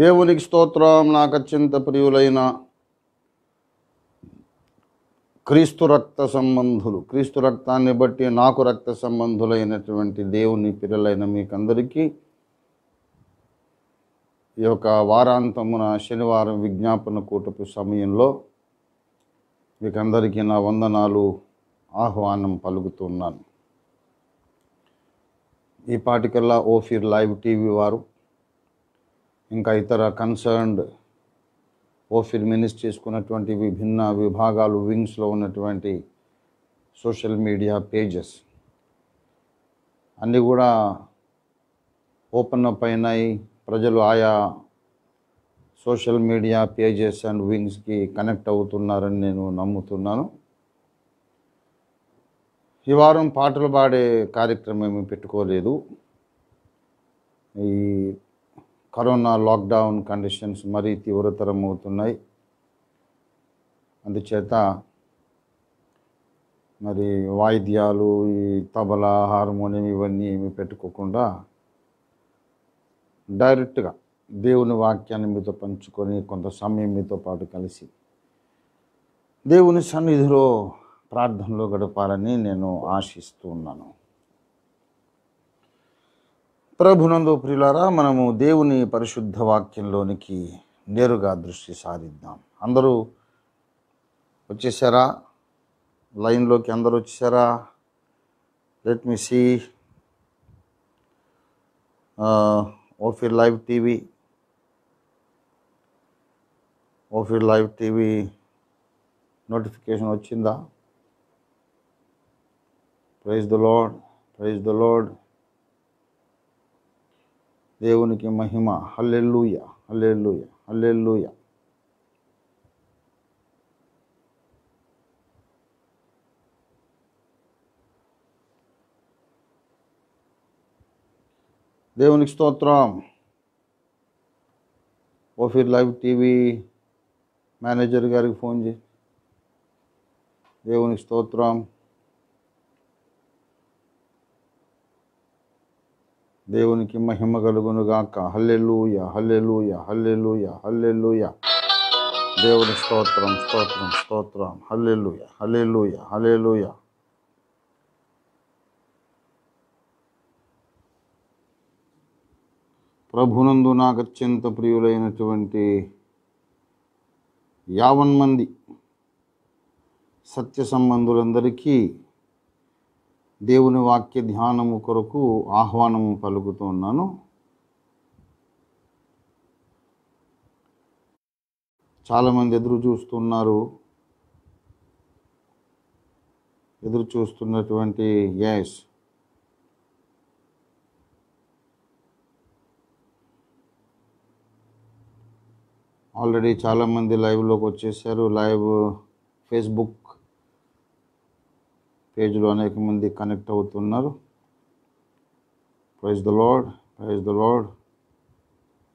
దేవునికి స్తోత్రం నాకు అత్యంత ప్రియులైన క్రీస్తు రక్త సంబంధులు క్రీస్తు రక్తాన్ని బట్టి నాకు రక్త సంబంధులైనటువంటి దేవుని పిల్లలైన మీకందరికీ ఈ యొక్క వారాంతమున శనివారం విజ్ఞాపన కూటపు సమయంలో మీకందరికీ నా వందనాలు ఆహ్వానం పలుకుతున్నాను ఈ పాటికల్లా ఓఫీర్ లైవ్ టీవీ వారు ఇంకా ఇతర కన్సర్న్డ్ ఓఫిర్ మినిస్ట్రీస్ ఉన్నటువంటి విభిన్న విభాగాలు వింగ్స్లో ఉన్నటువంటి సోషల్ మీడియా పేజెస్ అన్నీ కూడా ఓపెన్ అప్ అయినాయి ప్రజలు ఆయా సోషల్ మీడియా పేజెస్ అండ్ వింగ్స్కి కనెక్ట్ అవుతున్నారని నేను నమ్ముతున్నాను ఈ వారం పాటలు పాడే కార్యక్రమం ఏమీ పెట్టుకోలేదు ఈ కరోనా లాక్డౌన్ కండిషన్స్ మరీ తీవ్రతరం అవుతున్నాయి అందుచేత మరి వాయిద్యాలు ఈ తబలా హార్మోనియం ఇవన్నీ ఏమి పెట్టుకోకుండా డైరెక్ట్గా దేవుని వాక్యాన్ని మీతో పంచుకొని కొంత సమయం మీతో పాటు కలిసి దేవుని సన్నిధిలో ప్రార్థనలో గడపాలని నేను ఆశిస్తూ ఉన్నాను ప్రభునందు ప్రియులారా మనము దేవుని పరిశుద్ధ వాక్యంలోనికి నేరుగా దృష్టి సారిద్దాం అందరూ వచ్చేసారా లైన్లోకి అందరూ వచ్చేసారా let me see Ophir live TV Ophir live TV notification వచ్చిందా praise the Lord praise the Lord దేవునికి మహిమ హల్లెల్లుయ హల్లెల్లుయ హల్లెల్లుయ దేవునికి స్తోత్రం ఓఫీర్ లైవ్ టీవీ మేనేజర్ గారికి ఫోన్ చేసి దేవునికి స్తోత్రం దేవునికి మహిమ కలుగునుగాక హల్లెలూయ హల్లెలూయ హల్లెలూయ హల్లెలూయ దేవుని స్తోత్రం స్తోత్రం స్తోత్రం హల్లెలూయ హల్లెలూయ హల్లెలూయ ప్రభునందు నాకు అత్యంత ప్రియులైనటువంటి యావన్ మంది సత్య సంబంధులందరికీ దేవుని వాక్య ధ్యానము కొరకు ఆహ్వానము పలుకుతున్నాను చాలామంది ఎదురు చూస్తున్నారు ఎదురు చూస్తున్నటువంటి యాస్ ఆల్రెడీ చాలామంది లైవ్లోకి వచ్చేసారు లైవ్ ఫేస్బుక్ పేజ్లో అనేక మంది కనెక్ట్ అవుతున్నారు praise the Lord praise the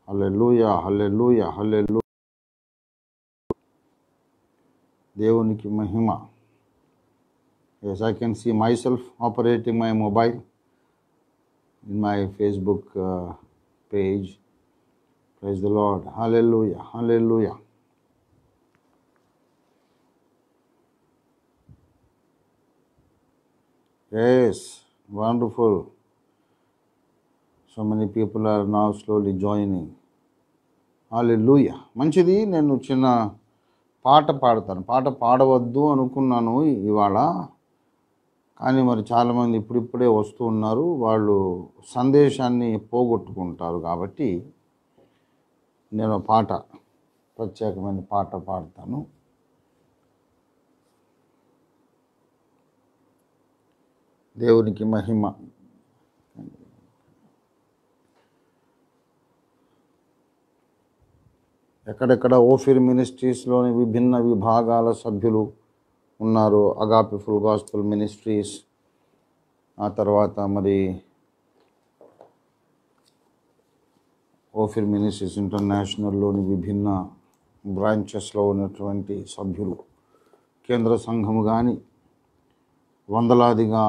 hallelujah హలే హల్లెలూయా హలే హల్లెలూ దేవునికి మహిమ yes I can see myself operating my mobile in my Facebook page praise the Lord hallelujah yes wonderful so many people are now slowly joining లూయ మంచిది నేను చిన్న పాట పాడతాను పాట పాడవద్దు అనుకున్నాను ఇవాళ కానీ మరి చాలామంది ఇప్పుడిప్పుడే వస్తూ ఉన్నారు వాళ్ళు సందేశాన్ని పోగొట్టుకుంటారు కాబట్టి నేను పాట ప్రత్యేకమైన పాట పాడతాను దేవునికి మహిమ ఎక్కడెక్కడ ఓఫిర్ మినిస్ట్రీస్లోని విభిన్న విభాగాల సభ్యులు ఉన్నారు అగాపి ఫుల్ గాస్పుల్ మినిస్ట్రీస్ ఆ తర్వాత మరి ఓఫిర్ మినిస్ట్రీస్ ఇంటర్నేషనల్లోని విభిన్న బ్రాంచెస్లో ఉన్నటువంటి సభ్యులు కేంద్ర సంఘము కానీ వందలాదిగా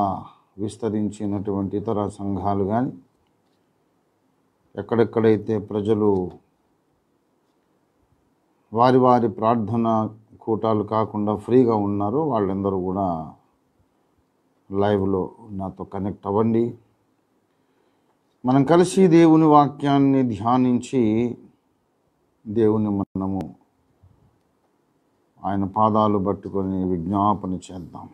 విస్తరించినటువంటి ఇతర సంఘాలు కానీ ఎక్కడెక్కడైతే ప్రజలు వారి వారి ప్రార్థన కూటాలు కాకుండా ఫ్రీగా ఉన్నారో వాళ్ళందరూ కూడా లైవ్లో నాతో కనెక్ట్ అవ్వండి మనం కలిసి దేవుని వాక్యాన్ని ధ్యానించి దేవుని మనము ఆయన పాదాలు పట్టుకొని విజ్ఞాపన చేద్దాం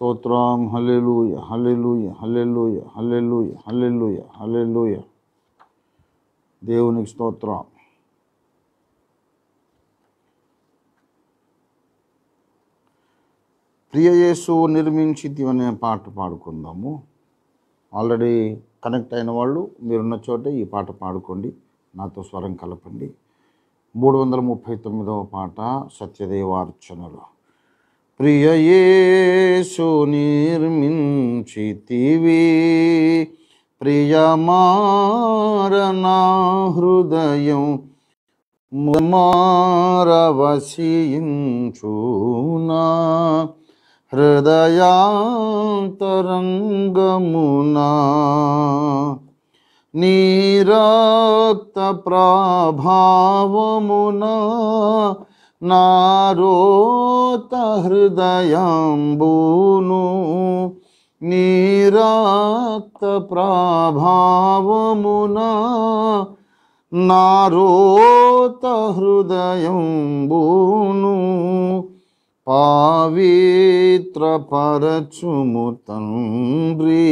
స్తోత్రం హల్లెలూయ హల్లెలూయ హల్లెలూయ హల్లెలూయ హల్లెలూయ హల్లెలూయ దేవునికి స్తోత్రం ప్రియయేసు నిర్మించింది అనే పాట పాడుకుందాము ఆల్రెడీ కనెక్ట్ అయిన వాళ్ళు మీరున్న చోటే ఈ పాట పాడుకోండి నాతో స్వరం కలపండి మూడు వందల ముప్పై తొమ్మిదవ పాట సత్యదేవార్చనలో ప్రియయేసు నిర్మించితివి ప్రియమారనా హృదయం మారవసించునా హృదయాంతరంగమునా నీరక్త ప్రాభావమునా నారోత హృదయంబూను నీరక్త ప్రభావమున నారోత హృదయంబూను పావిత్ర పరచుము తండ్రి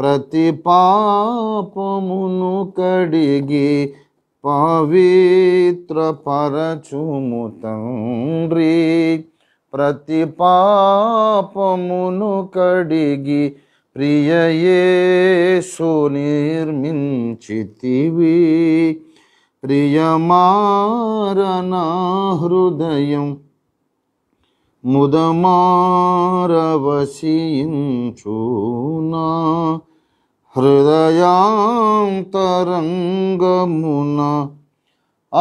ప్రతి పాపమును కడిగి పవిత్ర పరచుము తండ్రి ప్రతి పాపమును కడిగి ప్రియయేసు నిర్మించితివి ప్రియమారణ హృదయం ముదమారవసించునా హృదయాంతరంగమున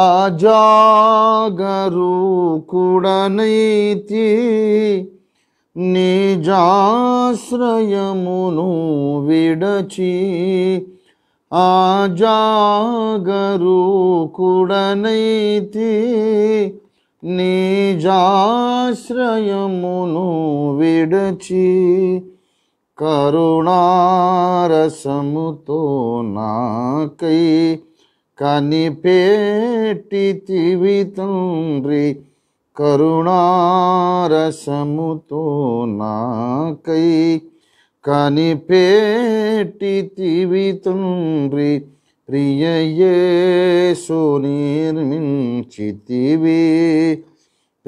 అజాగరూకుడనైతి నిజాశ్రయమును విడచి ఆజాగరూకుడనైతి నిజాశ్రయమును విడచి కరుణారసముతో నాకై కనిపెట్టితివి తండ్రి కరుణారసముతో నాకై కనిపెట్టితివి తండ్రి ప్రియయేసు నిర్మించితివి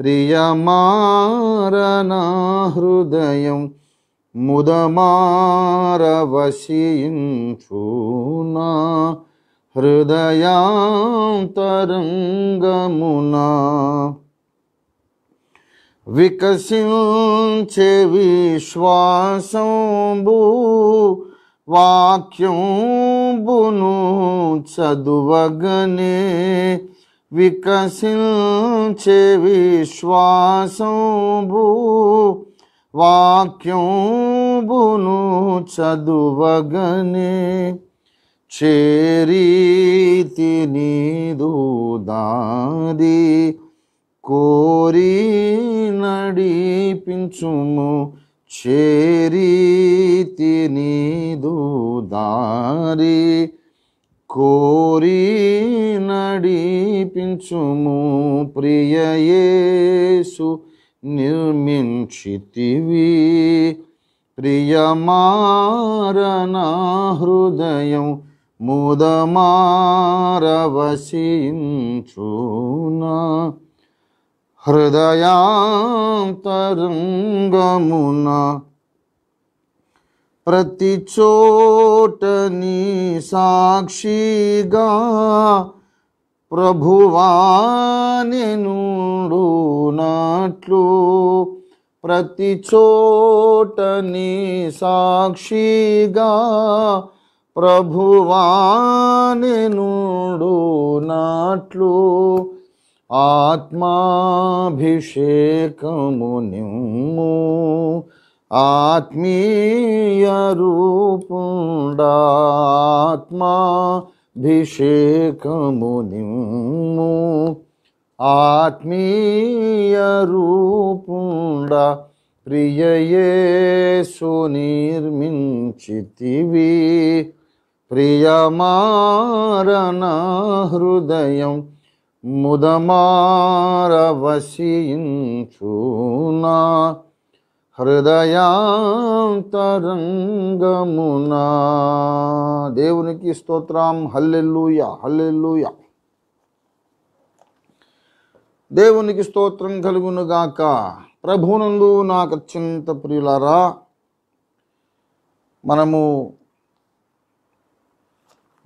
ప్రియమారణ హృదయం ముదమారవశించునా హృదయాంతరంగమునా వికసించే విశ్వాసంబు వాక్యంబును చదువగనే వికసించే విశ్వాసంబు వాక్యంబును చదువగనే చేరీతి నీదు కోరి నడిపించుము చేరీతి నీదు కోరి నడిపించుము ప్రియయేసు निर्मिक्षिति वि प्रियमारन हृदयं न हृदयान्तरङ्गमुना प्रतिचोटनी साक्षिगा प्रभुवानिनु నాడు నాట్లు ప్రతి చోటని సాక్షిగా నుడు నాట్లు ఆత్మాభిషేకము నిమ్ము ఆత్మీయ రూపుడాత్మాభిషేకము నిమ్ము ఆత్మీయ రూపుండ ప్రియయేసు నిర్మించితివి ప్రియమారణ హృదయం ముదమారవశించునా హృదయాంతరంగమునా దేవునికి స్తోత్రం హల్లెల్లుయ హల్లెల్లుయా దేవునికి స్తోత్రం కలుగునుగాక ప్రభునందు నాకు అత్యంత ప్రియులారా మనము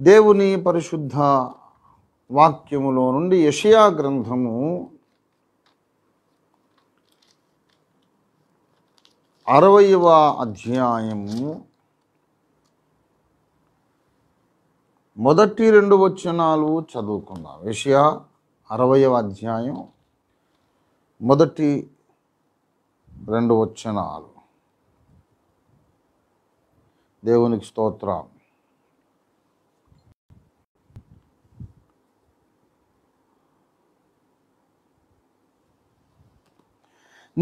దేవుని పరిశుద్ధ వాక్యములో నుండి యషయా గ్రంథము అరవయవ అధ్యాయము మొదటి రెండు వచనాలు చదువుకుందాం యషయా అరవయవ అధ్యాయం మొదటి రెండు వచనాలు దేవునికి స్తోత్రం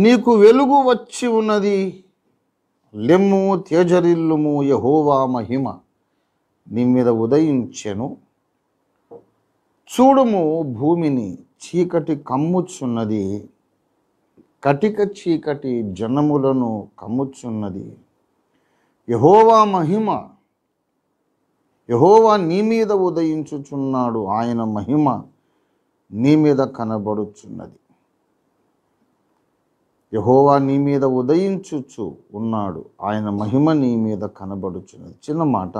నీకు వెలుగు వచ్చి ఉన్నది లెమ్ము తేజరిల్లుము యహోవా మహిమ నీ మీద ఉదయించెను చూడుము భూమిని చీకటి కమ్ముచున్నది కటిక చీకటి జనములను కమ్ముచున్నది యహోవా మహిమ యహోవా నీ మీద ఉదయించుచున్నాడు ఆయన మహిమ నీ మీద కనబడుచున్నది యహోవా నీ మీద ఉదయించుచు ఉన్నాడు ఆయన మహిమ నీ మీద కనబడుచున్నది చిన్న మాట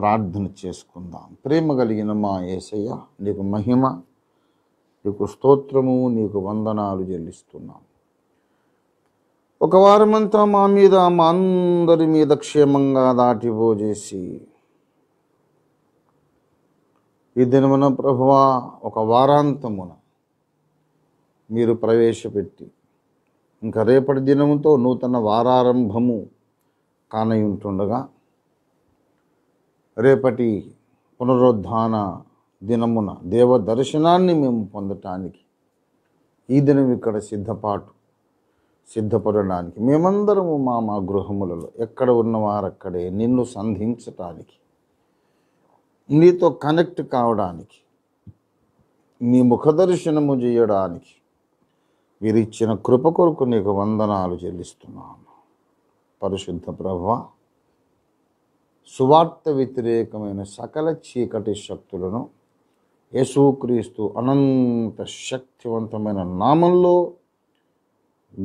ప్రార్థన చేసుకుందాం ప్రేమ కలిగిన మా ఏసయ్య నీకు మహిమ నీకు స్తోత్రము నీకు వందనాలు చెల్లిస్తున్నాం ఒక వారమంతా మా మీద మా అందరి మీద క్షేమంగా దాటిపోజేసి ఈ దినమున ప్రభువా ఒక వారాంతమున మీరు ప్రవేశపెట్టి ఇంకా రేపటి దినముతో నూతన వారారంభము కానై ఉంటుండగా రేపటి పునరుద్ధాన దినమున దేవ దర్శనాన్ని మేము పొందటానికి ఈ దినం ఇక్కడ సిద్ధపాటు సిద్ధపడడానికి మేమందరము మా మా గృహములలో ఎక్కడ ఉన్నవారక్కడే నిన్ను సంధించటానికి నీతో కనెక్ట్ కావడానికి నీ ముఖదర్శనము చేయడానికి వీరిచ్చిన కృప కొరకు నీకు వందనాలు చెల్లిస్తున్నాను పరిశుద్ధ ప్రభా సువార్త వ్యతిరేకమైన సకల చీకటి శక్తులను యేసుక్రీస్తు అనంత శక్తివంతమైన నామంలో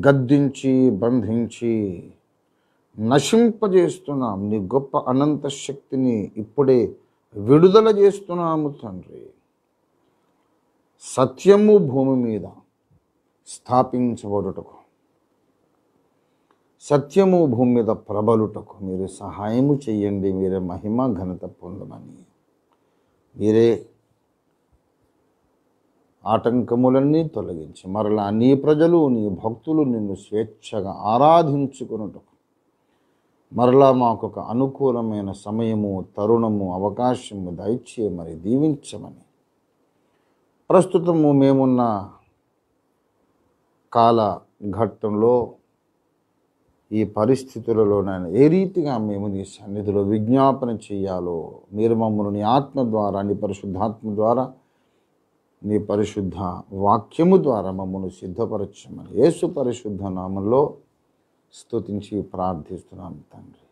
గద్దించి బంధించి నశింపజేస్తున్నాం నీ గొప్ప అనంత శక్తిని ఇప్పుడే విడుదల చేస్తున్నాము తండ్రి సత్యము భూమి మీద స్థాపించబడుటకు సత్యము భూమి మీద ప్రబలుటకు మీరు సహాయము చేయండి మీరే మహిమ ఘనత పొందమని మీరే ఆటంకములన్నీ తొలగించి మరలా నీ ప్రజలు నీ భక్తులు నిన్ను స్వేచ్ఛగా ఆరాధించుకున్నటకు మరలా మాకు ఒక అనుకూలమైన సమయము తరుణము అవకాశము దయచేయమని దీవించమని ప్రస్తుతము మేమున్న కాల ఘట్టంలో ఈ పరిస్థితులలోనైనా ఏ రీతిగా మేము నీ సన్నిధిలో విజ్ఞాపన చేయాలో మీరు మమ్మల్ని నీ ఆత్మ ద్వారా నీ పరిశుద్ధాత్మ ద్వారా నీ పరిశుద్ధ వాక్యము ద్వారా మమ్మల్ని సిద్ధపరచమని యేసు పరిశుద్ధ నామంలో స్తుతించి ప్రార్థిస్తున్నాం తండ్రి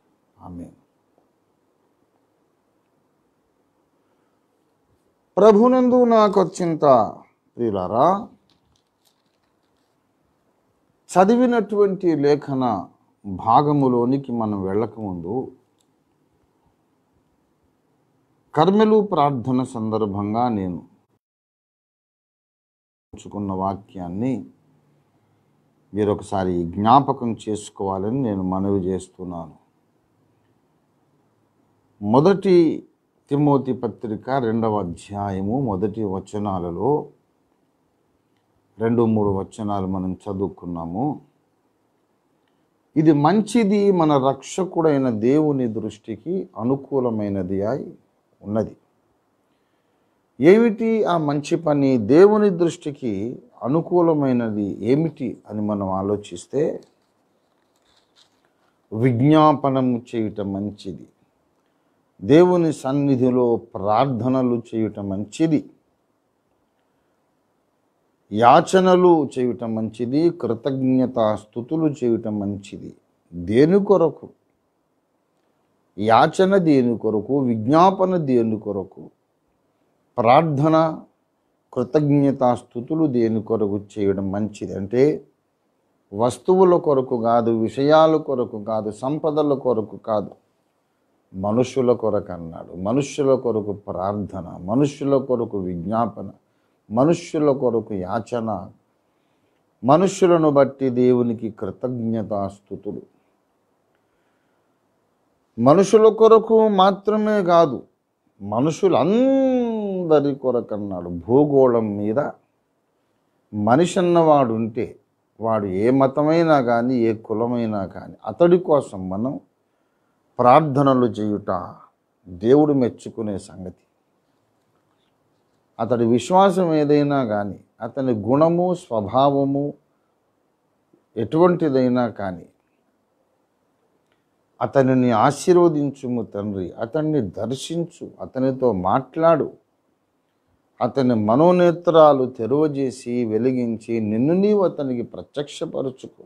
ఆమె ప్రభునందు నాకు వచ్చింత ప్రియులారా చదివినటువంటి లేఖన భాగములోనికి మనం వెళ్ళకముందు కర్మెలు ప్రార్థన సందర్భంగా నేను ఉంచుకున్న వాక్యాన్ని మీరు ఒకసారి జ్ఞాపకం చేసుకోవాలని నేను మనవి చేస్తున్నాను మొదటి తిమోతి పత్రిక రెండవ అధ్యాయము మొదటి వచనాలలో రెండు మూడు వచనాలు మనం చదువుకున్నాము ఇది మంచిది మన రక్షకుడైన దేవుని దృష్టికి అనుకూలమైనది అయి ఉన్నది ఏమిటి ఆ మంచి పని దేవుని దృష్టికి అనుకూలమైనది ఏమిటి అని మనం ఆలోచిస్తే విజ్ఞాపనం చేయటం మంచిది దేవుని సన్నిధిలో ప్రార్థనలు చేయటం మంచిది యాచనలు చేయటం మంచిది స్థుతులు చేయటం మంచిది దేని కొరకు యాచన దేని కొరకు విజ్ఞాపన దేని కొరకు ప్రార్థన స్థుతులు దేని కొరకు చేయడం మంచిది అంటే వస్తువుల కొరకు కాదు విషయాల కొరకు కాదు సంపదల కొరకు కాదు మనుషుల కొరకు అన్నాడు మనుషుల కొరకు ప్రార్థన మనుషుల కొరకు విజ్ఞాపన మనుష్యుల కొరకు యాచన మనుష్యులను బట్టి దేవునికి కృతజ్ఞతాస్థుతులు మనుషుల కొరకు మాత్రమే కాదు మనుషులందరి కొరకన్నాడు భూగోళం మీద మనిషి అన్నవాడు ఉంటే వాడు ఏ మతమైనా కానీ ఏ కులమైనా కానీ అతడి కోసం మనం ప్రార్థనలు చేయుట దేవుడు మెచ్చుకునే సంగతి అతడి విశ్వాసం ఏదైనా కానీ అతని గుణము స్వభావము ఎటువంటిదైనా కానీ అతనిని ఆశీర్వదించుము తండ్రి అతన్ని దర్శించు అతనితో మాట్లాడు అతని మనోనేత్రాలు తెరవజేసి వెలిగించి నిన్ను నీవు అతనికి ప్రత్యక్షపరచుకో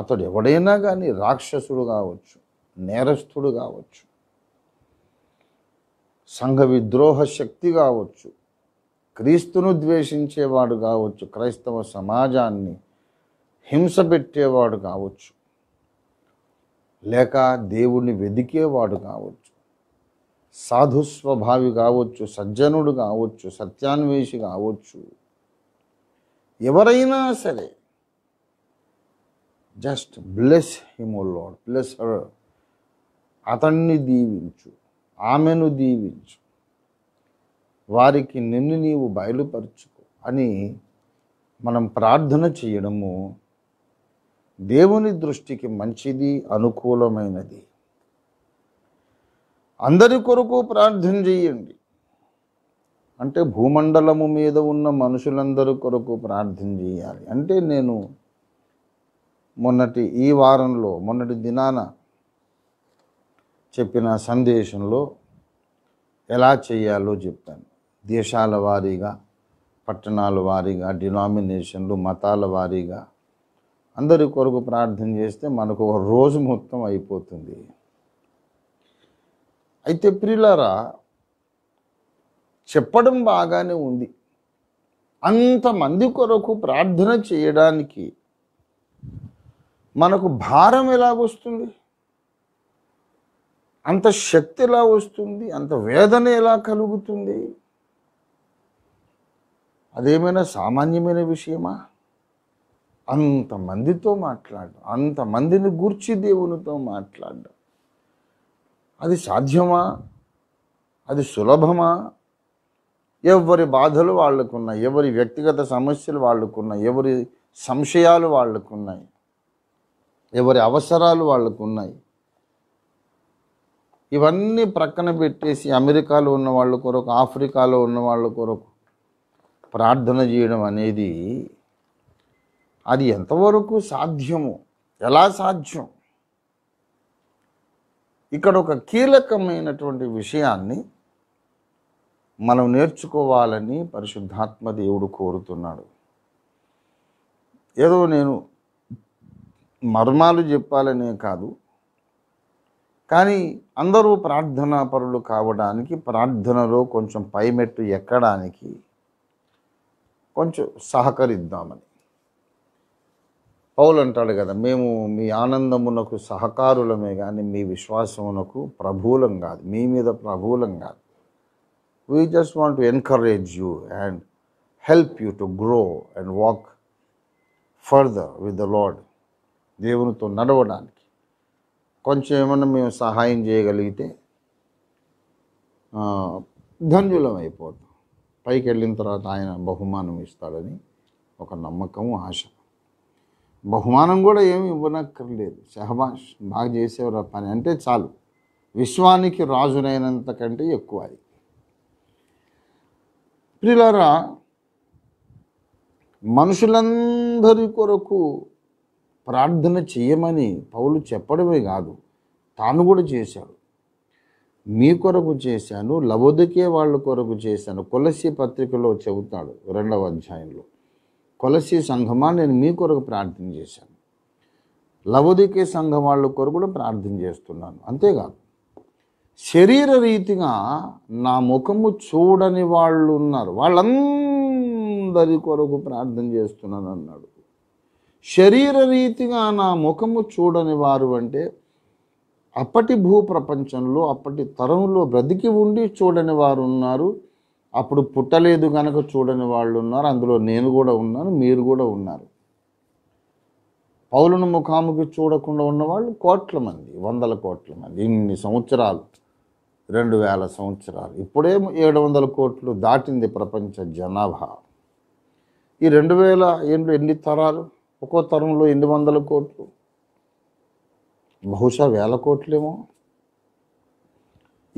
అతడు ఎవడైనా కానీ రాక్షసుడు కావచ్చు నేరస్తుడు కావచ్చు సంఘ విద్రోహ శక్తి కావచ్చు క్రీస్తును ద్వేషించేవాడు కావచ్చు క్రైస్తవ సమాజాన్ని హింస పెట్టేవాడు కావచ్చు లేక దేవుణ్ణి వెదికేవాడు కావచ్చు సాధుస్వభావి కావచ్చు సజ్జనుడు కావచ్చు సత్యాన్వేషి కావచ్చు ఎవరైనా సరే just bless him O Lord bless her అతన్ని దీవించు ఆమెను దీవించు వారికి నిన్ను నీవు బయలుపరచుకో అని మనం ప్రార్థన చేయడము దేవుని దృష్టికి మంచిది అనుకూలమైనది అందరి కొరకు ప్రార్థన చేయండి అంటే భూమండలము మీద ఉన్న మనుషులందరి కొరకు ప్రార్థన చేయాలి అంటే నేను మొన్నటి ఈ వారంలో మొన్నటి దినాన చెప్పిన సందేశంలో ఎలా చేయాలో చెప్తాను దేశాల వారీగా పట్టణాల వారీగా డినామినేషన్లు మతాల వారీగా అందరి కొరకు ప్రార్థన చేస్తే మనకు ఒక రోజు మొత్తం అయిపోతుంది అయితే ప్రిలరా చెప్పడం బాగానే ఉంది అంతమంది కొరకు ప్రార్థన చేయడానికి మనకు భారం ఎలా వస్తుంది అంత శక్తి ఎలా వస్తుంది అంత వేదన ఎలా కలుగుతుంది అదేమైనా సామాన్యమైన విషయమా అంతమందితో మాట్లాడు అంతమందిని గూర్చి దేవునితో మాట్లాడు అది సాధ్యమా అది సులభమా ఎవరి బాధలు వాళ్ళకున్నాయి ఎవరి వ్యక్తిగత సమస్యలు వాళ్ళకున్నాయి ఎవరి సంశయాలు వాళ్ళకున్నాయి ఎవరి అవసరాలు వాళ్ళకున్నాయి ఇవన్నీ ప్రక్కన పెట్టేసి అమెరికాలో ఉన్న వాళ్ళ కొరకు ఆఫ్రికాలో ఉన్న వాళ్ళ కొరకు ప్రార్థన చేయడం అనేది అది ఎంతవరకు సాధ్యము ఎలా సాధ్యం ఇక్కడ ఒక కీలకమైనటువంటి విషయాన్ని మనం నేర్చుకోవాలని పరిశుద్ధాత్మ దేవుడు కోరుతున్నాడు ఏదో నేను మర్మాలు చెప్పాలనే కాదు కానీ అందరూ ప్రార్థనా పరులు కావడానికి ప్రార్థనలో కొంచెం పైమెట్టు ఎక్కడానికి కొంచెం సహకరిద్దామని పౌలు అంటాడు కదా మేము మీ ఆనందమునకు సహకారులమే కానీ మీ విశ్వాసమునకు ప్రభువులం కాదు మీ మీద ప్రభువులం కాదు we just want to encourage you and help you to grow and walk further with the Lord దేవునితో నడవడానికి కొంచెం ఏమన్నా మేము సహాయం చేయగలిగితే ధన్యులం అయిపోతాం పైకి వెళ్ళిన తర్వాత ఆయన బహుమానం ఇస్తాడని ఒక నమ్మకం ఆశ బహుమానం కూడా ఏమి ఇవ్వనక్కర్లేదు సహబాష్ బాగా చేసేవారు ఆ పని అంటే చాలు విశ్వానికి రాజునైనంత కంటే ఎక్కువ అది ప్రిలారా మనుషులందరి కొరకు ప్రార్థన చేయమని పౌలు చెప్పడమే కాదు తాను కూడా చేశాడు మీ కొరకు చేశాను లవదకే వాళ్ళ కొరకు చేశాను కొలసి పత్రికలో చెబుతాడు రెండవ అధ్యాయంలో కొలసి సంఘమా నేను మీ కొరకు ప్రార్థన చేశాను లవోదికే సంఘం వాళ్ళ కొరకు కూడా ప్రార్థన చేస్తున్నాను అంతేకాదు శరీర రీతిగా నా ముఖము చూడని వాళ్ళు ఉన్నారు వాళ్ళందరి కొరకు ప్రార్థన చేస్తున్నాను అన్నాడు శరీరరీతిగా నా ముఖము చూడని వారు అంటే అప్పటి భూప్రపంచంలో అప్పటి తరంలో బ్రతికి ఉండి చూడని వారు ఉన్నారు అప్పుడు పుట్టలేదు గనక చూడని వాళ్ళు ఉన్నారు అందులో నేను కూడా ఉన్నాను మీరు కూడా ఉన్నారు పౌలను ముఖాముఖి చూడకుండా ఉన్నవాళ్ళు కోట్ల మంది వందల కోట్ల మంది ఇన్ని సంవత్సరాలు రెండు వేల సంవత్సరాలు ఇప్పుడే ఏడు వందల కోట్లు దాటింది ప్రపంచ జనాభా ఈ రెండు వేల ఎన్ని తరాలు ఒక్కో తరంలో ఎనిమిది వందల కోట్లు బహుశా వేల కోట్లేమో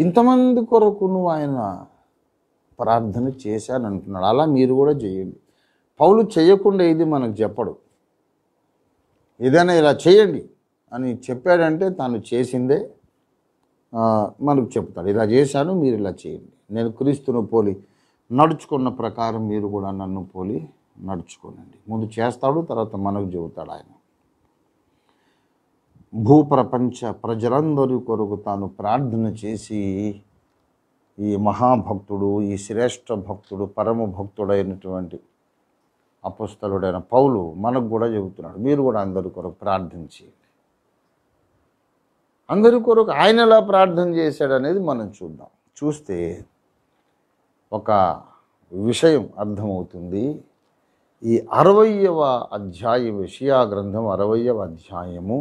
ఇంతమంది కొరకు నువ్వు ఆయన ప్రార్థన చేశాను అంటున్నాడు అలా మీరు కూడా చేయండి పౌలు చేయకుండా ఇది మనకు చెప్పడు ఏదైనా ఇలా చేయండి అని చెప్పాడంటే తాను చేసిందే మనకు చెప్తాడు ఇలా చేశాను మీరు ఇలా చేయండి నేను క్రీస్తును పోలి నడుచుకున్న ప్రకారం మీరు కూడా నన్ను పోలి నడుచుకోనండి ముందు చేస్తాడు తర్వాత మనకు చెబుతాడు ఆయన భూప్రపంచ ప్రజలందరి కొరకు తాను ప్రార్థన చేసి ఈ మహాభక్తుడు ఈ శ్రేష్ఠ భక్తుడు పరమ భక్తుడైనటువంటి అపుస్తలుడైన పౌలు మనకు కూడా చెబుతున్నాడు మీరు కూడా అందరి కొరకు ప్రార్థన చేయండి అందరి కొరకు ఆయన ఎలా ప్రార్థన చేశాడనేది మనం చూద్దాం చూస్తే ఒక విషయం అర్థమవుతుంది ఈ అరవయవ అధ్యాయ విషయా గ్రంథం అరవయవ అధ్యాయము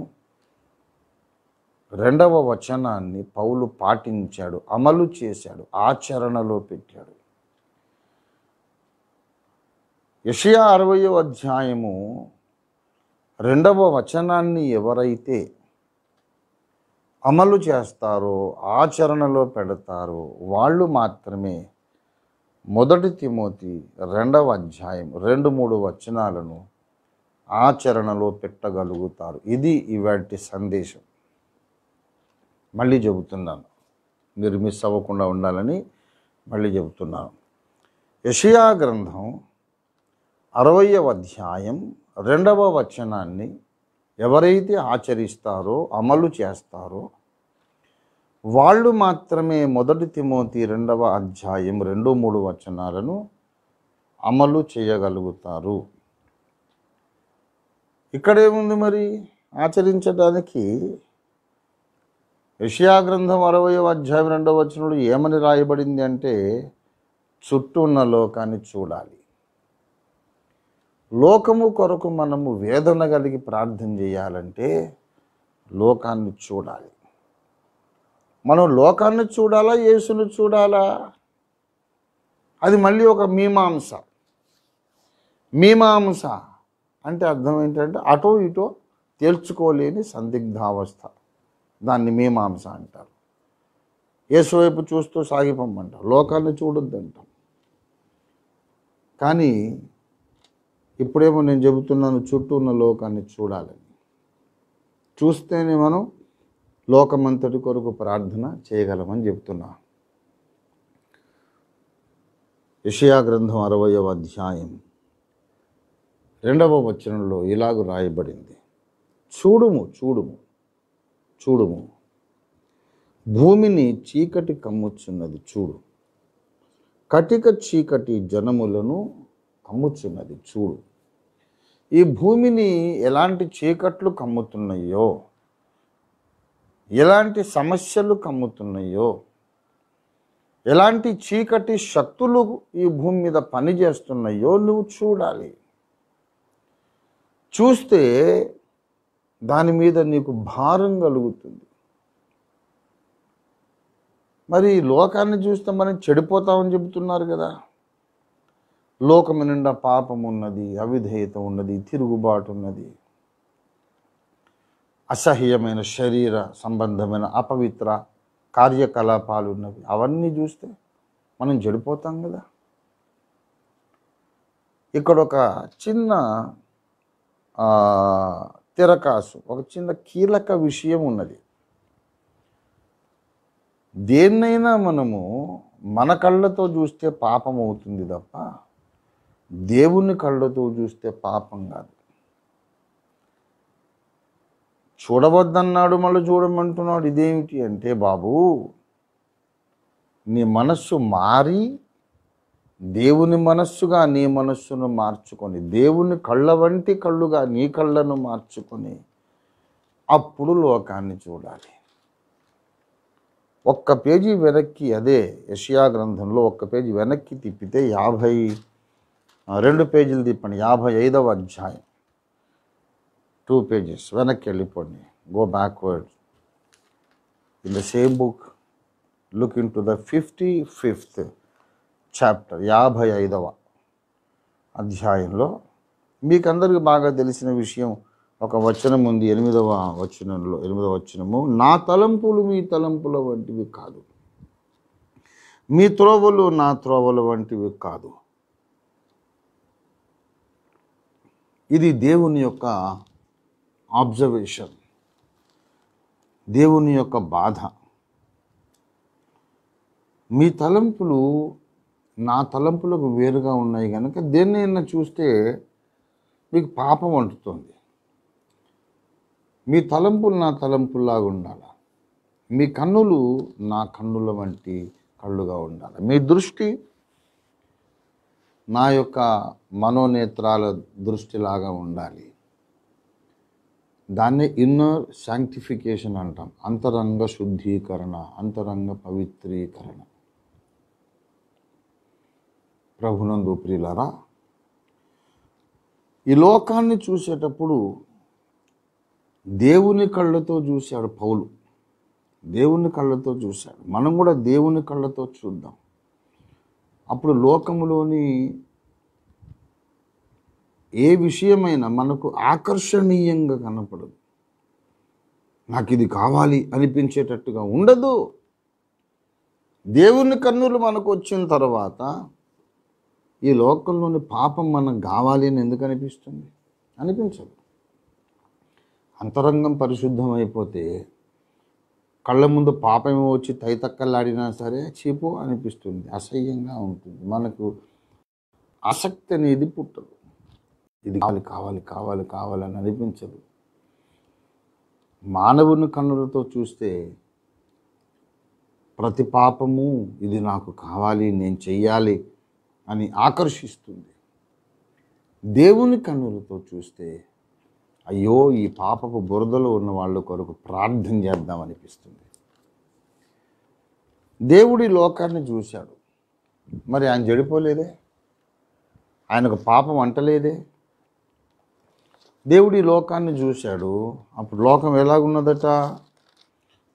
రెండవ వచనాన్ని పౌలు పాటించాడు అమలు చేశాడు ఆచరణలో పెట్టాడు యషయా అరవయో అధ్యాయము రెండవ వచనాన్ని ఎవరైతే అమలు చేస్తారో ఆచరణలో పెడతారో వాళ్ళు మాత్రమే మొదటి తిమోతి రెండవ అధ్యాయం రెండు మూడు వచనాలను ఆచరణలో పెట్టగలుగుతారు ఇది ఇవాటి సందేశం మళ్ళీ చెబుతున్నాను మీరు మిస్ అవ్వకుండా ఉండాలని మళ్ళీ చెబుతున్నాను యషయా గ్రంథం అరవయవ అధ్యాయం రెండవ వచనాన్ని ఎవరైతే ఆచరిస్తారో అమలు చేస్తారో వాళ్ళు మాత్రమే మొదటి తిమోతి రెండవ అధ్యాయం రెండు మూడు వచనాలను అమలు చేయగలుగుతారు ఇక్కడేముంది మరి ఆచరించడానికి యషియా గ్రంథం అరవై అధ్యాయం రెండవ వచనంలో ఏమని రాయబడింది అంటే చుట్టూ ఉన్న లోకాన్ని చూడాలి లోకము కొరకు మనము వేదన కలిగి ప్రార్థన చేయాలంటే లోకాన్ని చూడాలి మనం లోకాన్ని చూడాలా యేసును చూడాలా అది మళ్ళీ ఒక మీమాంస మీమాంస అంటే అర్థం ఏంటంటే అటో ఇటో తేల్చుకోలేని సందిగ్ధావస్థ దాన్ని మీమాంస అంటారు యేసు వైపు చూస్తూ సాగిపోమంటారు లోకాన్ని చూడొద్దంటాం కానీ ఇప్పుడేమో నేను చెబుతున్నాను చుట్టూ ఉన్న లోకాన్ని చూడాలని చూస్తేనే మనం లోకమంతటి కొరకు ప్రార్థన చేయగలమని చెబుతున్నా విషయా గ్రంథం అరవయవ అధ్యాయం రెండవ వచనంలో ఇలాగ రాయబడింది చూడుము చూడుము చూడుము భూమిని చీకటి కమ్ముచున్నది చూడు కటిక చీకటి జనములను కమ్ముచున్నది చూడు ఈ భూమిని ఎలాంటి చీకట్లు కమ్ముతున్నాయో ఎలాంటి సమస్యలు కమ్ముతున్నాయో ఎలాంటి చీకటి శక్తులు ఈ భూమి మీద పనిచేస్తున్నాయో నువ్వు చూడాలి చూస్తే దాని మీద నీకు భారం కలుగుతుంది మరి లోకాన్ని చూస్తే మనం చెడిపోతామని చెబుతున్నారు కదా లోకము నిండా పాపం ఉన్నది అవిధేయత ఉన్నది తిరుగుబాటు ఉన్నది అసహ్యమైన శరీర సంబంధమైన అపవిత్ర కార్యకలాపాలు ఉన్నవి అవన్నీ చూస్తే మనం చెడిపోతాం కదా ఇక్కడ ఒక చిన్న తిరకాసు ఒక చిన్న కీలక విషయం ఉన్నది దేన్నైనా మనము మన కళ్ళతో చూస్తే పాపం అవుతుంది తప్ప దేవుని కళ్ళతో చూస్తే పాపం కాదు చూడవద్దన్నాడు మళ్ళీ చూడమంటున్నాడు ఇదేమిటి అంటే బాబు నీ మనస్సు మారి దేవుని మనస్సుగా నీ మనస్సును మార్చుకొని దేవుని కళ్ళ వంటి కళ్ళుగా నీ కళ్ళను మార్చుకొని అప్పుడు లోకాన్ని చూడాలి ఒక్క పేజీ వెనక్కి అదే యషియా గ్రంథంలో ఒక్క పేజీ వెనక్కి తిప్పితే యాభై రెండు పేజీలు తిప్పండి యాభై ఐదవ అధ్యాయం టూ పేజెస్ వెనక్కి వెళ్ళిపోండి go backward in the same book look into the fifty fifth chapter యాభై ఐదవ అధ్యాయంలో మీకందరికీ బాగా తెలిసిన విషయం ఒక వచనం ఉంది ఎనిమిదవ వచనంలో ఎనిమిదవ వచనము నా తలంపులు మీ తలంపుల వంటివి కాదు మీ త్రోవలు నా త్రోవల వంటివి కాదు ఇది దేవుని యొక్క ఆబ్జర్వేషన్ దేవుని యొక్క బాధ మీ తలంపులు నా తలంపులకు వేరుగా ఉన్నాయి కనుక దేన్నైనా చూస్తే మీకు పాపం అంటుతుంది మీ తలంపులు నా తలంపుల్లాగా ఉండాలి మీ కన్నులు నా కన్నుల వంటి కళ్ళుగా ఉండాలి మీ దృష్టి నా యొక్క మనోనేత్రాల దృష్టిలాగా ఉండాలి దాన్నే ఇన్నర్ శాంక్టిఫికేషన్ అంటాం అంతరంగ శుద్ధీకరణ అంతరంగ పవిత్రీకరణ ప్రభునందు ప్రియులరా ఈ లోకాన్ని చూసేటప్పుడు దేవుని కళ్ళతో చూశాడు పౌలు దేవుని కళ్ళతో చూశాడు మనం కూడా దేవుని కళ్ళతో చూద్దాం అప్పుడు లోకంలోని ఏ విషయమైనా మనకు ఆకర్షణీయంగా కనపడదు నాకు ఇది కావాలి అనిపించేటట్టుగా ఉండదు దేవుని కన్నులు మనకు వచ్చిన తర్వాత ఈ లోకంలోని పాపం మనకు కావాలి అని ఎందుకు అనిపిస్తుంది అనిపించదు అంతరంగం పరిశుద్ధమైపోతే కళ్ళ ముందు పాపమే వచ్చి తైతక్కలాడినా సరే చీపు అనిపిస్తుంది అసహ్యంగా ఉంటుంది మనకు ఆసక్తి అనేది పుట్టదు ఇది కావాలి కావాలి కావాలి కావాలని అనిపించదు మానవుని కన్నులతో చూస్తే ప్రతి పాపము ఇది నాకు కావాలి నేను చెయ్యాలి అని ఆకర్షిస్తుంది దేవుని కన్నులతో చూస్తే అయ్యో ఈ పాపపు బురదలో ఉన్న వాళ్ళ కొరకు ప్రార్థన చేద్దాం అనిపిస్తుంది దేవుడి లోకాన్ని చూశాడు మరి ఆయన చెడిపోలేదే ఆయనకు పాపం అంటలేదే దేవుడు ఈ లోకాన్ని చూశాడు అప్పుడు లోకం ఎలాగున్నదట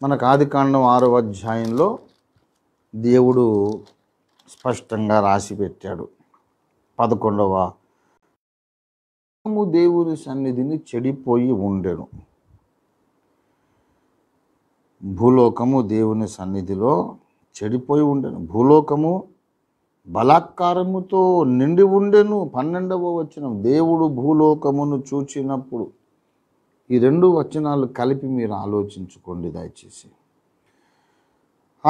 మనకు ఆది కాండం ఆరవ అధ్యాయంలో దేవుడు స్పష్టంగా రాసి పెట్టాడు పదకొండవ దేవుని సన్నిధిని చెడిపోయి ఉండెను భూలోకము దేవుని సన్నిధిలో చెడిపోయి ఉండెను భూలోకము బలాత్కారముతో నిండి ఉండెను పన్నెండవ వచనం దేవుడు భూలోకమును చూచినప్పుడు ఈ రెండు వచనాలు కలిపి మీరు ఆలోచించుకోండి దయచేసి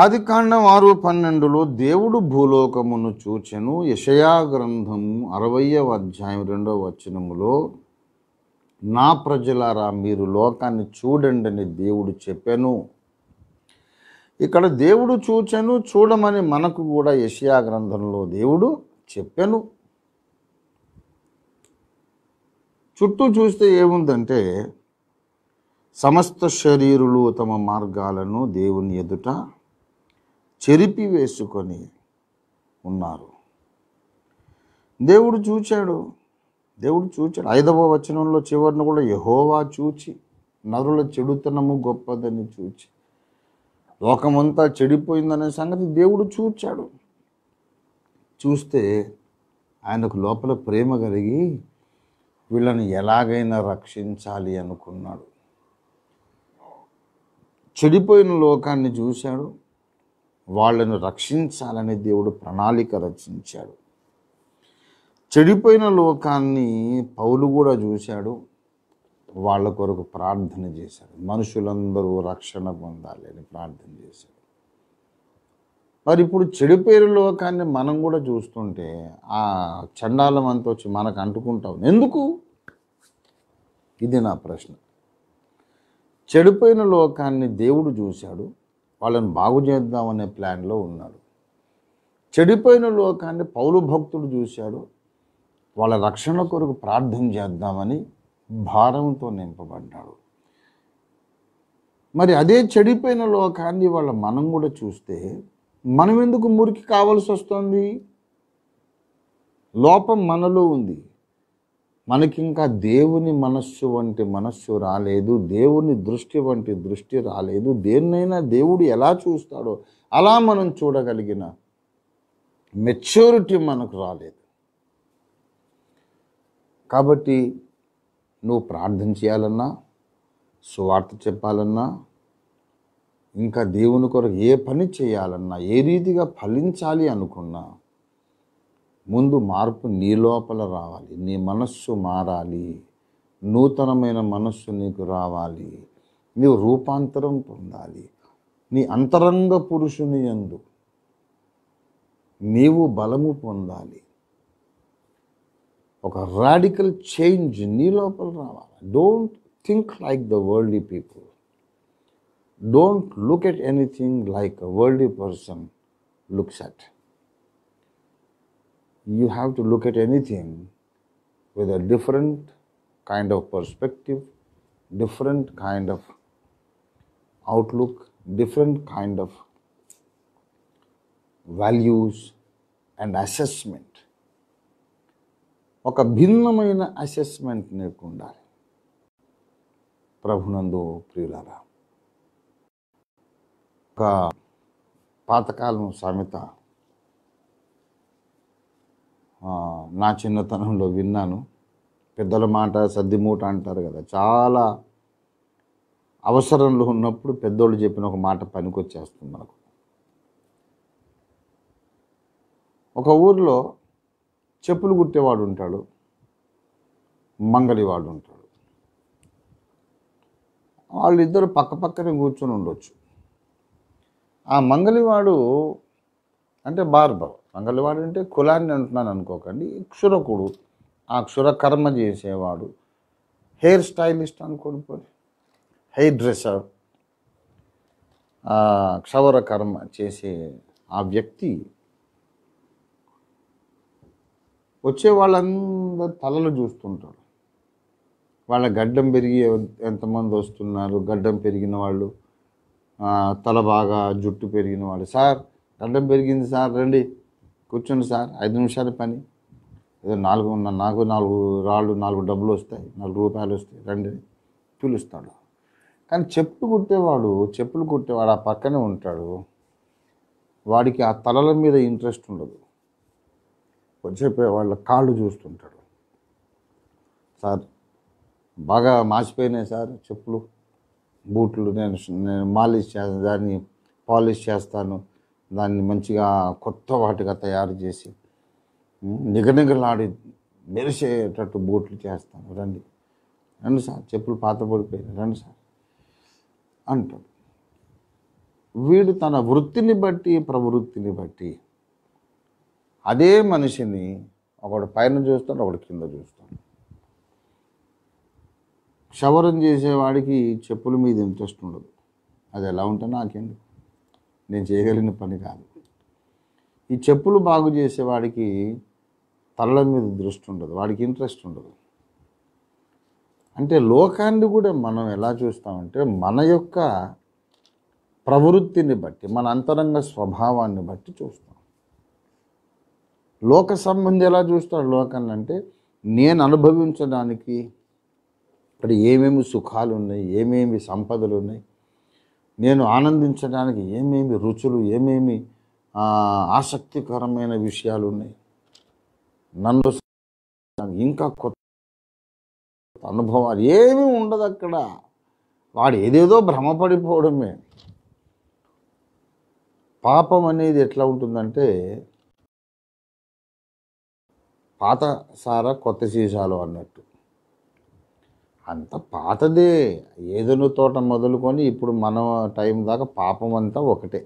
ఆదికాండం ఆరు పన్నెండులో దేవుడు భూలోకమును చూచెను యషయా గ్రంథము అరవయవ అధ్యాయం రెండవ వచనములో నా ప్రజలారా మీరు లోకాన్ని చూడండి అని దేవుడు చెప్పాను ఇక్కడ దేవుడు చూచెను చూడమని మనకు కూడా యషియా గ్రంథంలో దేవుడు చెప్పాను చుట్టూ చూస్తే ఏముందంటే సమస్త శరీరులు తమ మార్గాలను దేవుని ఎదుట చెరిపి వేసుకొని ఉన్నారు దేవుడు చూచాడు దేవుడు చూచాడు ఐదవ వచనంలో చివరిని కూడా యహోవా చూచి నరుల చెడుతనము గొప్పదని చూచి లోకమంతా చెడిపోయిందనే సంగతి దేవుడు చూచాడు చూస్తే ఆయనకు లోపల ప్రేమ కలిగి వీళ్ళని ఎలాగైనా రక్షించాలి అనుకున్నాడు చెడిపోయిన లోకాన్ని చూశాడు వాళ్ళను రక్షించాలని దేవుడు ప్రణాళిక రచించాడు చెడిపోయిన లోకాన్ని పౌలు కూడా చూశాడు వాళ్ళ కొరకు ప్రార్థన చేశారు మనుషులందరూ రక్షణ పొందాలి అని ప్రార్థన చేశారు మరి ఇప్పుడు చెడిపేరు లోకాన్ని మనం కూడా చూస్తుంటే ఆ చండాలం అంతా వచ్చి మనకు అంటుకుంటాం ఎందుకు ఇది నా ప్రశ్న చెడిపోయిన లోకాన్ని దేవుడు చూశాడు వాళ్ళని బాగు చేద్దామనే ప్లాన్లో ఉన్నాడు చెడిపోయిన లోకాన్ని పౌరు భక్తుడు చూశాడు వాళ్ళ రక్షణ కొరకు ప్రార్థన చేద్దామని భారంతో నింపబడ్డాడు మరి అదే చెడిపోయిన లోకాన్ని వాళ్ళ మనం కూడా చూస్తే మనం ఎందుకు మురికి కావాల్సి వస్తుంది లోపం మనలో ఉంది మనకింకా దేవుని మనస్సు వంటి మనస్సు రాలేదు దేవుని దృష్టి వంటి దృష్టి రాలేదు దేన్నైనా దేవుడు ఎలా చూస్తాడో అలా మనం చూడగలిగిన మెచ్యూరిటీ మనకు రాలేదు కాబట్టి నువ్వు ప్రార్థన చేయాలన్నా సువార్త చెప్పాలన్నా ఇంకా దేవుని కొరకు ఏ పని చేయాలన్నా ఏ రీతిగా ఫలించాలి అనుకున్నా ముందు మార్పు నీ లోపల రావాలి నీ మనస్సు మారాలి నూతనమైన మనస్సు నీకు రావాలి నీవు రూపాంతరం పొందాలి నీ అంతరంగ పురుషుని ఎందు నీవు బలము పొందాలి a radical change nilopal don't think like the worldly people don't look at anything like a worldly person looks at you have to look at anything with a different kind of perspective different kind of outlook different kind of values and assessment ఒక భిన్నమైన assessment నీకు ఉండాలి ప్రభునందు ప్రియులారా ఒక పాతకాలం సామెత నా చిన్నతనంలో విన్నాను పెద్దల మాట సర్దిమూట అంటారు కదా చాలా అవసరంలో ఉన్నప్పుడు పెద్దోళ్ళు చెప్పిన ఒక మాట పనికొచ్చేస్తుంది మనకు ఒక ఊర్లో చెప్పులు కుట్టేవాడు ఉంటాడు మంగలివాడు ఉంటాడు వాళ్ళిద్దరు పక్క పక్కనే కూర్చొని ఉండొచ్చు ఆ మంగలివాడు అంటే బార్బర్ మంగలివాడు అంటే కులాన్ని అంటున్నాను అనుకోకండి క్షురకుడు ఆ క్షురకర్మ చేసేవాడు హెయిర్ స్టైలిస్ట్ అనుకోండి పోయి హెయిర్ డ్రెస్సర్ క్షవర కర్మ చేసే ఆ వ్యక్తి వచ్చే వాళ్ళందరూ తలలు చూస్తుంటారు వాళ్ళ గడ్డం పెరిగి ఎంతమంది వస్తున్నారు గడ్డం పెరిగిన వాళ్ళు తల బాగా జుట్టు పెరిగిన వాళ్ళు సార్ గడ్డం పెరిగింది సార్ రండి కూర్చోండి సార్ ఐదు నిమిషాల పని ఏదో నాలుగు నాకు నాలుగు రాళ్ళు నాలుగు డబ్బులు వస్తాయి నాలుగు రూపాయలు వస్తాయి రండి పిలుస్తాడు కానీ చెప్పులు కుట్టేవాడు చెప్పులు కుట్టేవాడు ఆ పక్కనే ఉంటాడు వాడికి ఆ తలల మీద ఇంట్రెస్ట్ ఉండదు వచ్చేపే వాళ్ళ కాళ్ళు చూస్తుంటాడు సార్ బాగా మాసిపోయినాయి సార్ చెప్పులు బూట్లు నేను నేను మాలిష్ చేస్తాను దాన్ని పాలిష్ చేస్తాను దాన్ని మంచిగా కొత్త వాటిగా తయారు చేసి నిగనిగలాడి మెరిసేటట్టు బూట్లు చేస్తాను రండి రండి సార్ చెప్పులు పాత పడిపోయినాయి రండి సార్ అంటాడు వీడు తన వృత్తిని బట్టి ప్రవృత్తిని బట్టి అదే మనిషిని ఒకడు పైన చూస్తాడు ఒకడు కింద చూస్తాడు క్షవరం చేసేవాడికి చెప్పుల మీద ఇంట్రెస్ట్ ఉండదు అది ఎలా ఉంటే నాకేంటి నేను చేయగలిగిన పని కాదు ఈ చెప్పులు బాగు చేసేవాడికి తలల మీద దృష్టి ఉండదు వాడికి ఇంట్రెస్ట్ ఉండదు అంటే లోకాన్ని కూడా మనం ఎలా చూస్తామంటే మన యొక్క ప్రవృత్తిని బట్టి మన అంతరంగ స్వభావాన్ని బట్టి చూస్తాం లోక సంబంధి ఎలా చూస్తాడు లోకాన్ని అంటే నేను అనుభవించడానికి ఇక్కడ ఏమేమి సుఖాలు ఉన్నాయి ఏమేమి సంపదలు ఉన్నాయి నేను ఆనందించడానికి ఏమేమి రుచులు ఏమేమి ఆసక్తికరమైన విషయాలు ఉన్నాయి నన్ను ఇంకా కొత్త అనుభవాలు ఏమీ ఉండదు అక్కడ వాడు ఏదేదో భ్రమపడిపోవడమే పాపం అనేది ఎట్లా ఉంటుందంటే పాత సార కొత్త సీసాలు అన్నట్టు అంత పాతదే ఏదను తోట మొదలుకొని ఇప్పుడు మన టైం దాకా పాపం అంతా ఒకటే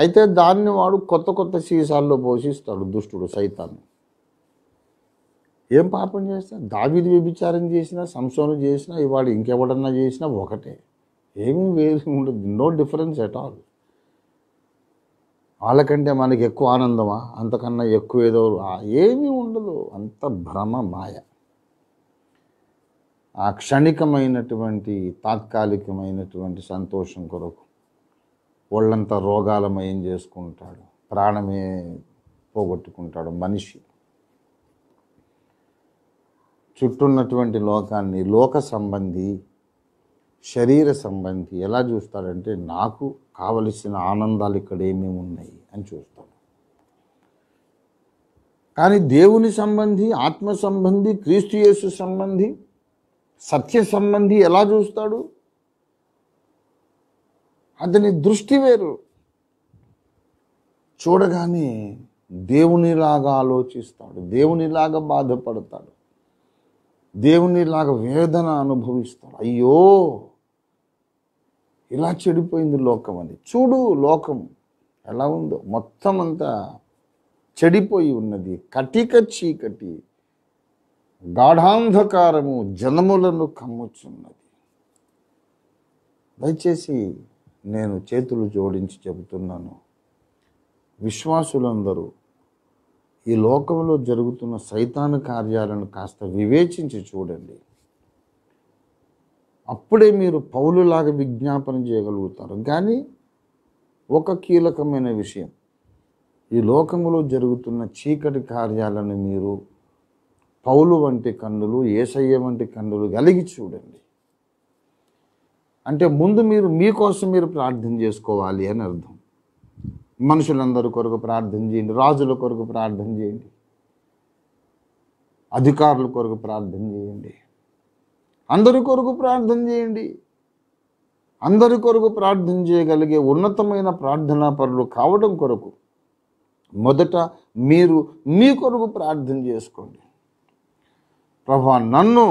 అయితే దాన్ని వాడు కొత్త కొత్త సీసాల్లో పోషిస్తాడు దుష్టుడు సైతాన్ని ఏం పాపం చేసినా దావిది వ్యభిచారం చేసినా సంసోను చేసినా ఇవాడు ఇంకెవడన్నా చేసినా ఒకటే ఏమీ వేరు ఉండదు నో డిఫరెన్స్ ఎట్ ఆల్ వాళ్ళకంటే మనకి ఎక్కువ ఆనందమా అంతకన్నా ఎక్కువ ఏదో ఏమీ ఉండదు అంత భ్రమ మాయ ఆ క్షణికమైనటువంటి తాత్కాలికమైనటువంటి సంతోషం కొరకు వాళ్ళంత రోగాలమయం చేసుకుంటాడు ప్రాణమే పోగొట్టుకుంటాడు మనిషి ఉన్నటువంటి లోకాన్ని లోక సంబంధి శరీర సంబంధి ఎలా చూస్తాడంటే నాకు కావలసిన ఆనందాలు ఇక్కడ ఏమేమి ఉన్నాయి అని చూస్తాడు కానీ దేవుని సంబంధి ఆత్మ సంబంధి క్రీస్తు యేసు సంబంధి సత్య సంబంధి ఎలా చూస్తాడు అతని దృష్టి వేరు చూడగానే దేవునిలాగా ఆలోచిస్తాడు దేవునిలాగా బాధపడతాడు దేవునిలాగా వేదన అనుభవిస్తాడు అయ్యో ఇలా చెడిపోయింది లోకం అని చూడు లోకం ఎలా ఉందో మొత్తం అంతా చెడిపోయి ఉన్నది కటిక చీకటి గాఢాంధకారము జనములను కమ్ముచున్నది దయచేసి నేను చేతులు జోడించి చెబుతున్నాను విశ్వాసులందరూ ఈ లోకంలో జరుగుతున్న సైతాను కార్యాలను కాస్త వివేచించి చూడండి అప్పుడే మీరు పౌలులాగా విజ్ఞాపన చేయగలుగుతారు కానీ ఒక కీలకమైన విషయం ఈ లోకంలో జరుగుతున్న చీకటి కార్యాలను మీరు పౌలు వంటి కన్నులు ఏసయ్య వంటి కన్నులు కలిగి చూడండి అంటే ముందు మీరు మీకోసం మీరు ప్రార్థన చేసుకోవాలి అని అర్థం మనుషులందరి కొరకు ప్రార్థన చేయండి రాజుల కొరకు ప్రార్థన చేయండి అధికారుల కొరకు ప్రార్థన చేయండి అందరి కొరకు ప్రార్థన చేయండి అందరి కొరకు ప్రార్థన చేయగలిగే ఉన్నతమైన ప్రార్థనా పనులు కావడం కొరకు మొదట మీరు మీ కొరకు ప్రార్థన చేసుకోండి ప్రభా నన్ను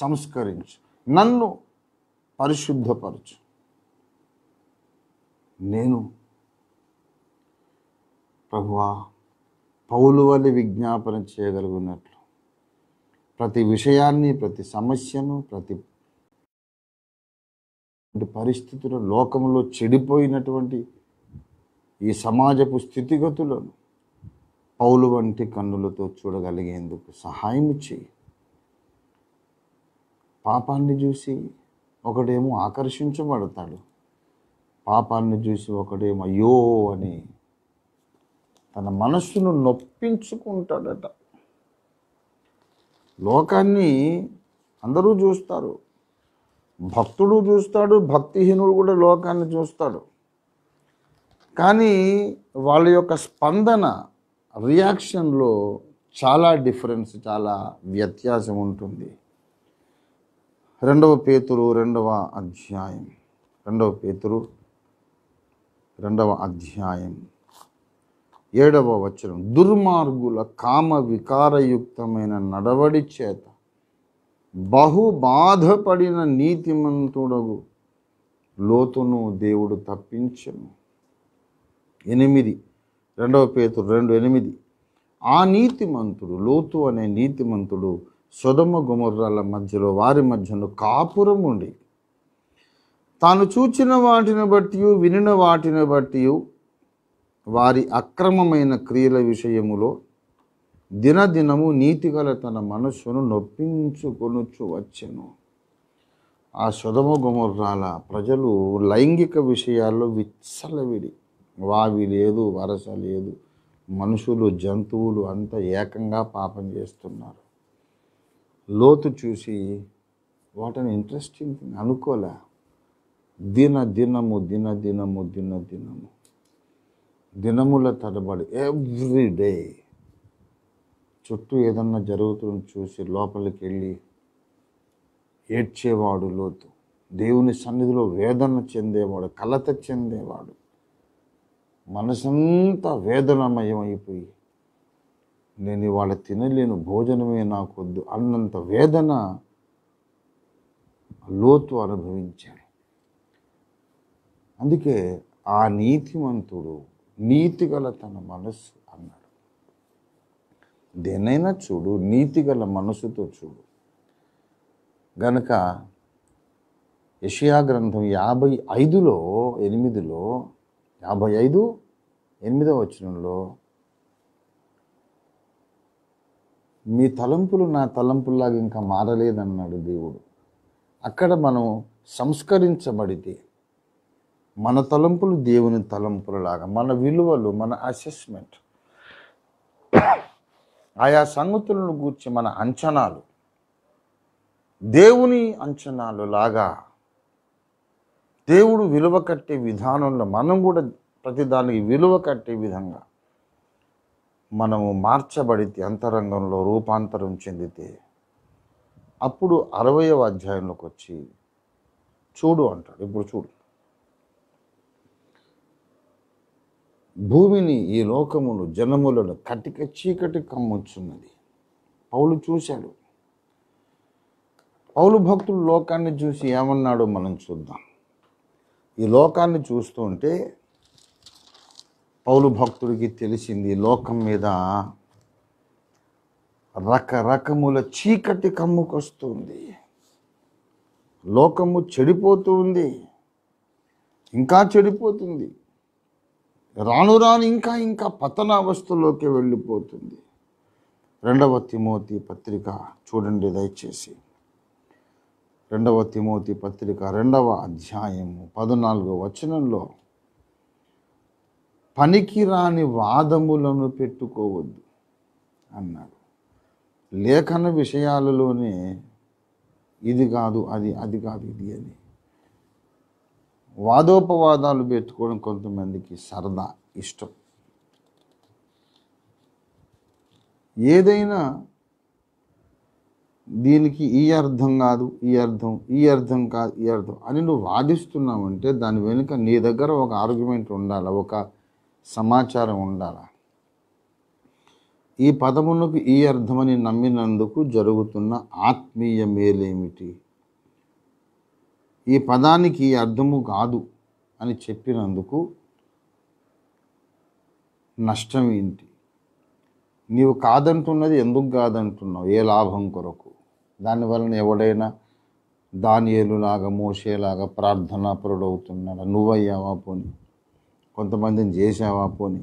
సంస్కరించు నన్ను పరిశుద్ధపరచు నేను ప్రభువా పౌలు వల్ల విజ్ఞాపన చేయగలుగున్నట్లు ప్రతి విషయాన్ని ప్రతి సమస్యను ప్రతి పరిస్థితులు లోకంలో చెడిపోయినటువంటి ఈ సమాజపు స్థితిగతులను పౌలు వంటి కన్నులతో చూడగలిగేందుకు సహాయం చేయి పాపాన్ని చూసి ఒకడేమో ఆకర్షించబడతాడు పాపాన్ని చూసి ఒకడేమో అయ్యో అని తన మనస్సును నొప్పించుకుంటాడట లోకాన్ని అందరూ చూస్తారు భక్తుడు చూస్తాడు భక్తిహీనుడు కూడా లోకాన్ని చూస్తాడు కానీ వాళ్ళ యొక్క స్పందన రియాక్షన్లో చాలా డిఫరెన్స్ చాలా వ్యత్యాసం ఉంటుంది రెండవ పేతురు రెండవ అధ్యాయం రెండవ పేతురు రెండవ అధ్యాయం ఏడవ వచనం దుర్మార్గుల కామ వికారయుక్తమైన నడవడి చేత బహు బాధపడిన నీతిమంతుడు లోతును దేవుడు తప్పించను ఎనిమిది రెండవ పేతుడు రెండు ఎనిమిది ఆ నీతిమంతుడు లోతు అనే నీతిమంతుడు సుధమ గుమర్రాల మధ్యలో వారి మధ్యలో కాపురం ఉండి తాను చూచిన వాటిని బట్టి వినిన వాటిని బట్టి వారి అక్రమమైన క్రియల విషయములో దినదినము నీతిగల తన మనస్సును నొప్పించుకొనుచు వచ్చెను ఆ సుధమ గుమర్రాల ప్రజలు లైంగిక విషయాల్లో విచ్చలవిడి వావి లేదు వరస లేదు మనుషులు జంతువులు అంతా ఏకంగా పాపం చేస్తున్నారు లోతు చూసి వాటిని ఇంట్రెస్టింగ్ అనుకోలే దిన దినము దిన దినము దిన దినము దినముల తరబడి ఎవ్రీ డే చుట్టూ ఏదన్నా జరుగుతుంది చూసి లోపలికి వెళ్ళి ఏడ్చేవాడు లోతు దేవుని సన్నిధిలో వేదన చెందేవాడు కలత చెందేవాడు మనసంతా వేదనమయమైపోయి నేను ఇవాళ తినలేను భోజనమే నాకొద్దు అన్నంత వేదన లోతు అనుభవించాడు అందుకే ఆ నీతిమంతుడు నీతిగల తన మనస్సు అన్నాడు దేనైనా చూడు నీతిగల మనసుతో చూడు గనక యషియా గ్రంథం యాభై ఐదులో ఎనిమిదిలో యాభై ఐదు ఎనిమిదవ వచనంలో మీ తలంపులు నా తలంపుల్లాగా ఇంకా మారలేదన్నాడు దేవుడు అక్కడ మనం సంస్కరించబడితే మన తలంపులు దేవుని తలంపులలాగా మన విలువలు మన అసెస్మెంట్ ఆయా సంగతులను గూర్చి మన అంచనాలు దేవుని అంచనాలు లాగా దేవుడు విలువ కట్టే విధానంలో మనం కూడా ప్రతిదానికి విలువ కట్టే విధంగా మనము మార్చబడితే అంతరంగంలో రూపాంతరం చెందితే అప్పుడు అరవయవ అధ్యాయంలోకి వచ్చి చూడు అంటాడు ఇప్పుడు చూడు భూమిని ఈ లోకమును జనములను కటిక చీకటి కమ్ముచున్నది పౌలు చూశాడు పౌలు భక్తులు లోకాన్ని చూసి ఏమన్నాడో మనం చూద్దాం ఈ లోకాన్ని చూస్తుంటే పౌలు భక్తుడికి తెలిసింది లోకం మీద రకరకముల చీకటి కమ్ముకొస్తుంది లోకము చెడిపోతుంది ఇంకా చెడిపోతుంది రాను రాను ఇంకా ఇంకా పతనావస్థలోకి వెళ్ళిపోతుంది రెండవ తిమోతి పత్రిక చూడండి దయచేసి రెండవ తిమోతి పత్రిక రెండవ అధ్యాయము పద్నాలుగో వచనంలో పనికిరాని వాదములను పెట్టుకోవద్దు అన్నాడు లేఖన విషయాలలోనే ఇది కాదు అది అది కాదు ఇది అని వాదోపవాదాలు పెట్టుకోవడం కొంతమందికి సరదా ఇష్టం ఏదైనా దీనికి ఈ అర్థం కాదు ఈ అర్థం ఈ అర్థం కాదు ఈ అర్థం అని నువ్వు వాదిస్తున్నావంటే దాని వెనుక నీ దగ్గర ఒక ఆర్గ్యుమెంట్ ఉండాలి ఒక సమాచారం ఉండాలి ఈ పదమునకు ఈ అర్థమని నమ్మినందుకు జరుగుతున్న ఆత్మీయ మేలేమిటి ఈ పదానికి అర్థము కాదు అని చెప్పినందుకు నష్టం ఏంటి నీవు కాదంటున్నది ఎందుకు కాదంటున్నావు ఏ లాభం కొరకు దానివలన ఎవడైనా దానియేలులాగా మోసేలాగా ప్రార్థనాపరుడవుతున్నాడా నువ్వయ్యావా పోని కొంతమందిని చేసావా పోని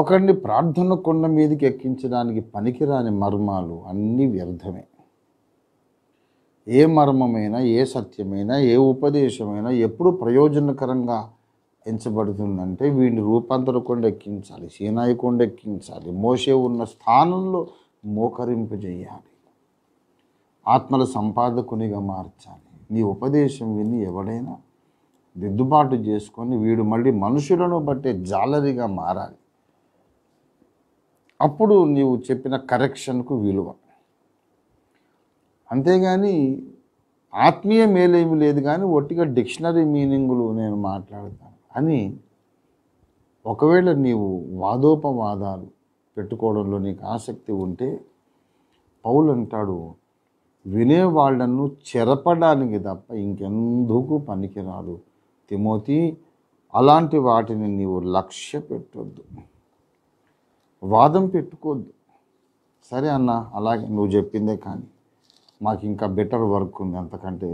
ఒకరిని ప్రార్థన కొండ మీదకి ఎక్కించడానికి పనికిరాని మర్మాలు అన్నీ వ్యర్థమే ఏ మర్మమైన ఏ సత్యమైన ఏ ఉపదేశమైనా ఎప్పుడు ప్రయోజనకరంగా ఎంచబడుతుందంటే వీడిని రూపాంతర కొండ ఎక్కించాలి సీనాయి కొండ ఎక్కించాలి మోసే ఉన్న స్థానంలో మోకరింపజేయాలి ఆత్మల సంపాదకునిగా మార్చాలి నీ ఉపదేశం విని ఎవడైనా దిద్దుబాటు చేసుకొని వీడు మళ్ళీ మనుషులను బట్టే జాలరిగా మారాలి అప్పుడు నీవు చెప్పిన కరెక్షన్కు విలువ అంతేగాని ఆత్మీయ మేలేమి లేదు కానీ ఒట్టిగా డిక్షనరీ మీనింగులు నేను మాట్లాడతాను అని ఒకవేళ నీవు వాదోపవాదాలు పెట్టుకోవడంలో నీకు ఆసక్తి ఉంటే పౌలు అంటాడు వినేవాళ్లను చెరపడానికి తప్ప ఇంకెందుకు పనికిరాదు తిమోతి అలాంటి వాటిని నీవు లక్ష్య పెట్టొద్దు వాదం పెట్టుకోవద్దు సరే అన్న అలాగే నువ్వు చెప్పిందే కానీ మాకు ఇంకా బెటర్ వర్క్ ఉంది అంతకంటే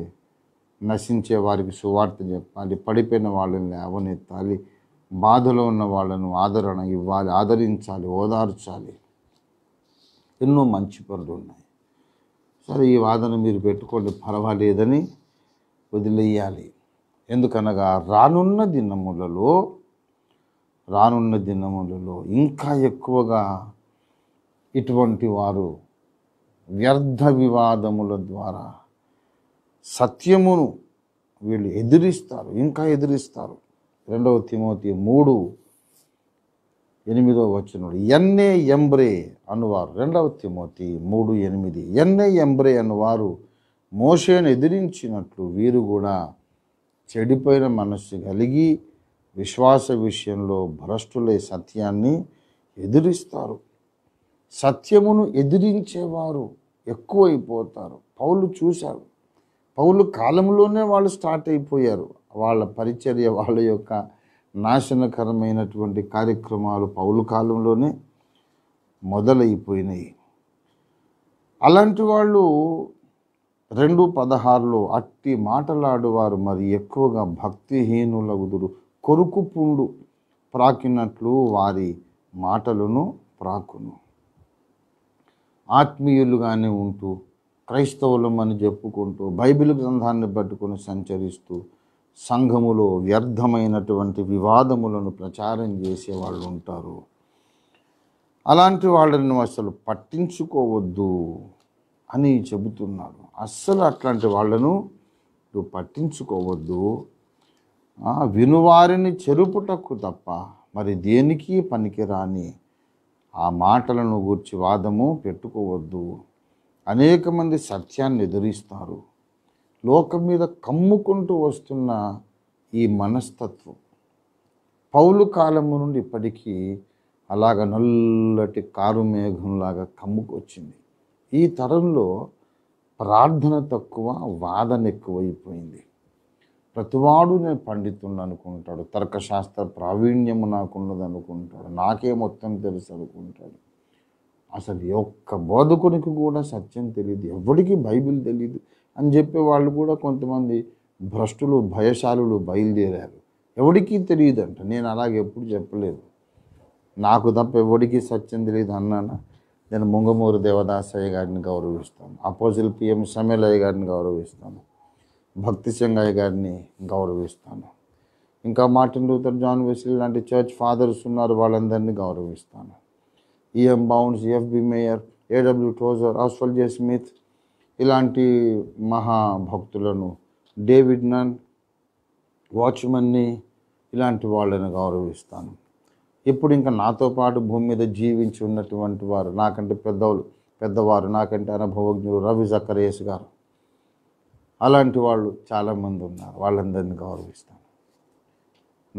నశించే వారికి సువార్త చెప్పాలి పడిపోయిన వాళ్ళని లేవనెత్తాలి బాధలో ఉన్న వాళ్ళను ఆదరణ ఇవ్వాలి ఆదరించాలి ఓదార్చాలి ఎన్నో మంచి పనులు ఉన్నాయి సరే ఈ వాదన మీరు పెట్టుకోండి పర్వాలేదని వదిలేయాలి ఎందుకనగా రానున్న దినములలో రానున్న దినములలో ఇంకా ఎక్కువగా ఇటువంటి వారు వ్యర్థ వివాదముల ద్వారా సత్యమును వీళ్ళు ఎదిరిస్తారు ఇంకా ఎదిరిస్తారు రెండవ తిమోతి మూడు ఎనిమిదో వచ్చినోడు ఎన్నే ఎంబ్రే అనువారు రెండవ తిమోతి మూడు ఎనిమిది ఎన్నే ఎంబ్రే అనువారు మోషేను ఎదిరించినట్లు వీరు కూడా చెడిపోయిన మనస్సు కలిగి విశ్వాస విషయంలో భ్రష్టులే సత్యాన్ని ఎదిరిస్తారు సత్యమును ఎదిరించేవారు ఎక్కువైపోతారు పౌలు చూశారు పౌలు కాలంలోనే వాళ్ళు స్టార్ట్ అయిపోయారు వాళ్ళ పరిచర్య వాళ్ళ యొక్క నాశనకరమైనటువంటి కార్యక్రమాలు పౌలు కాలంలోనే మొదలైపోయినాయి అలాంటి వాళ్ళు రెండు పదహారులో అట్టి మాటలాడువారు మరి ఎక్కువగా భక్తిహీనులగుదురు కొరుకు పుండు ప్రాకినట్లు వారి మాటలను ప్రాకును ఆత్మీయులుగానే ఉంటూ క్రైస్తవులం అని చెప్పుకుంటూ బైబిల్ గ్రంథాన్ని పట్టుకొని సంచరిస్తూ సంఘములో వ్యర్థమైనటువంటి వివాదములను ప్రచారం చేసే వాళ్ళు ఉంటారు అలాంటి వాళ్ళని అసలు పట్టించుకోవద్దు అని చెబుతున్నారు అస్సలు అట్లాంటి వాళ్ళను పట్టించుకోవద్దు వినువారిని చెరుపుటకు తప్ప మరి దేనికి పనికిరాని ఆ మాటలను గూర్చి వాదము పెట్టుకోవద్దు అనేక మంది సత్యాన్ని ఎదురిస్తారు లోకం మీద కమ్ముకుంటూ వస్తున్న ఈ మనస్తత్వం పౌలు కాలము నుండి ఇప్పటికీ అలాగ నల్లటి కారు కమ్ముకొచ్చింది ఈ తరంలో ప్రార్థన తక్కువ వాదన ఎక్కువైపోయింది ప్రతివాడు నేను పండితుని అనుకుంటాడు తర్కశాస్త్ర ప్రావీణ్యము నాకున్నది అనుకుంటాడు నాకే మొత్తం తెలుసు అనుకుంటాడు అసలు ఒక్క బోధకునికి కూడా సత్యం తెలియదు ఎవరికి బైబిల్ తెలియదు అని చెప్పే వాళ్ళు కూడా కొంతమంది భ్రష్టులు భయశాలులు బయలుదేరారు ఎవరికీ తెలియదు అంట నేను అలాగే ఎప్పుడు చెప్పలేదు నాకు తప్ప ఎవడికి సత్యం తెలియదు అన్నానా నేను ముంగమూరు దేవదాసయ్య గారిని గౌరవిస్తాను అపోజిల్ పిఎం సమేలయ్య గారిని గౌరవిస్తాను భక్తి చెంగయ్య గారిని గౌరవిస్తాను ఇంకా మార్టిన్ లూథర్ జాన్ వెస్లీ లాంటి చర్చ్ ఫాదర్స్ ఉన్నారు వాళ్ళందరినీ గౌరవిస్తాను E M Bounds F B Meyer A W Tozer Oswald J Smith ఇలాంటి మహాభక్తులను డేవిడ్ నన్ వాచ్మెన్ని ఇలాంటి వాళ్ళని గౌరవిస్తాను ఇప్పుడు ఇంకా నాతో పాటు భూమి మీద జీవించి ఉన్నటువంటి వారు నాకంటే పెద్దవాళ్ళు పెద్దవారు నాకంటే అనుభవజ్ఞులు రవి జకరేష్ గారు అలాంటి వాళ్ళు చాలామంది ఉన్నారు వాళ్ళందరినీ గౌరవిస్తాను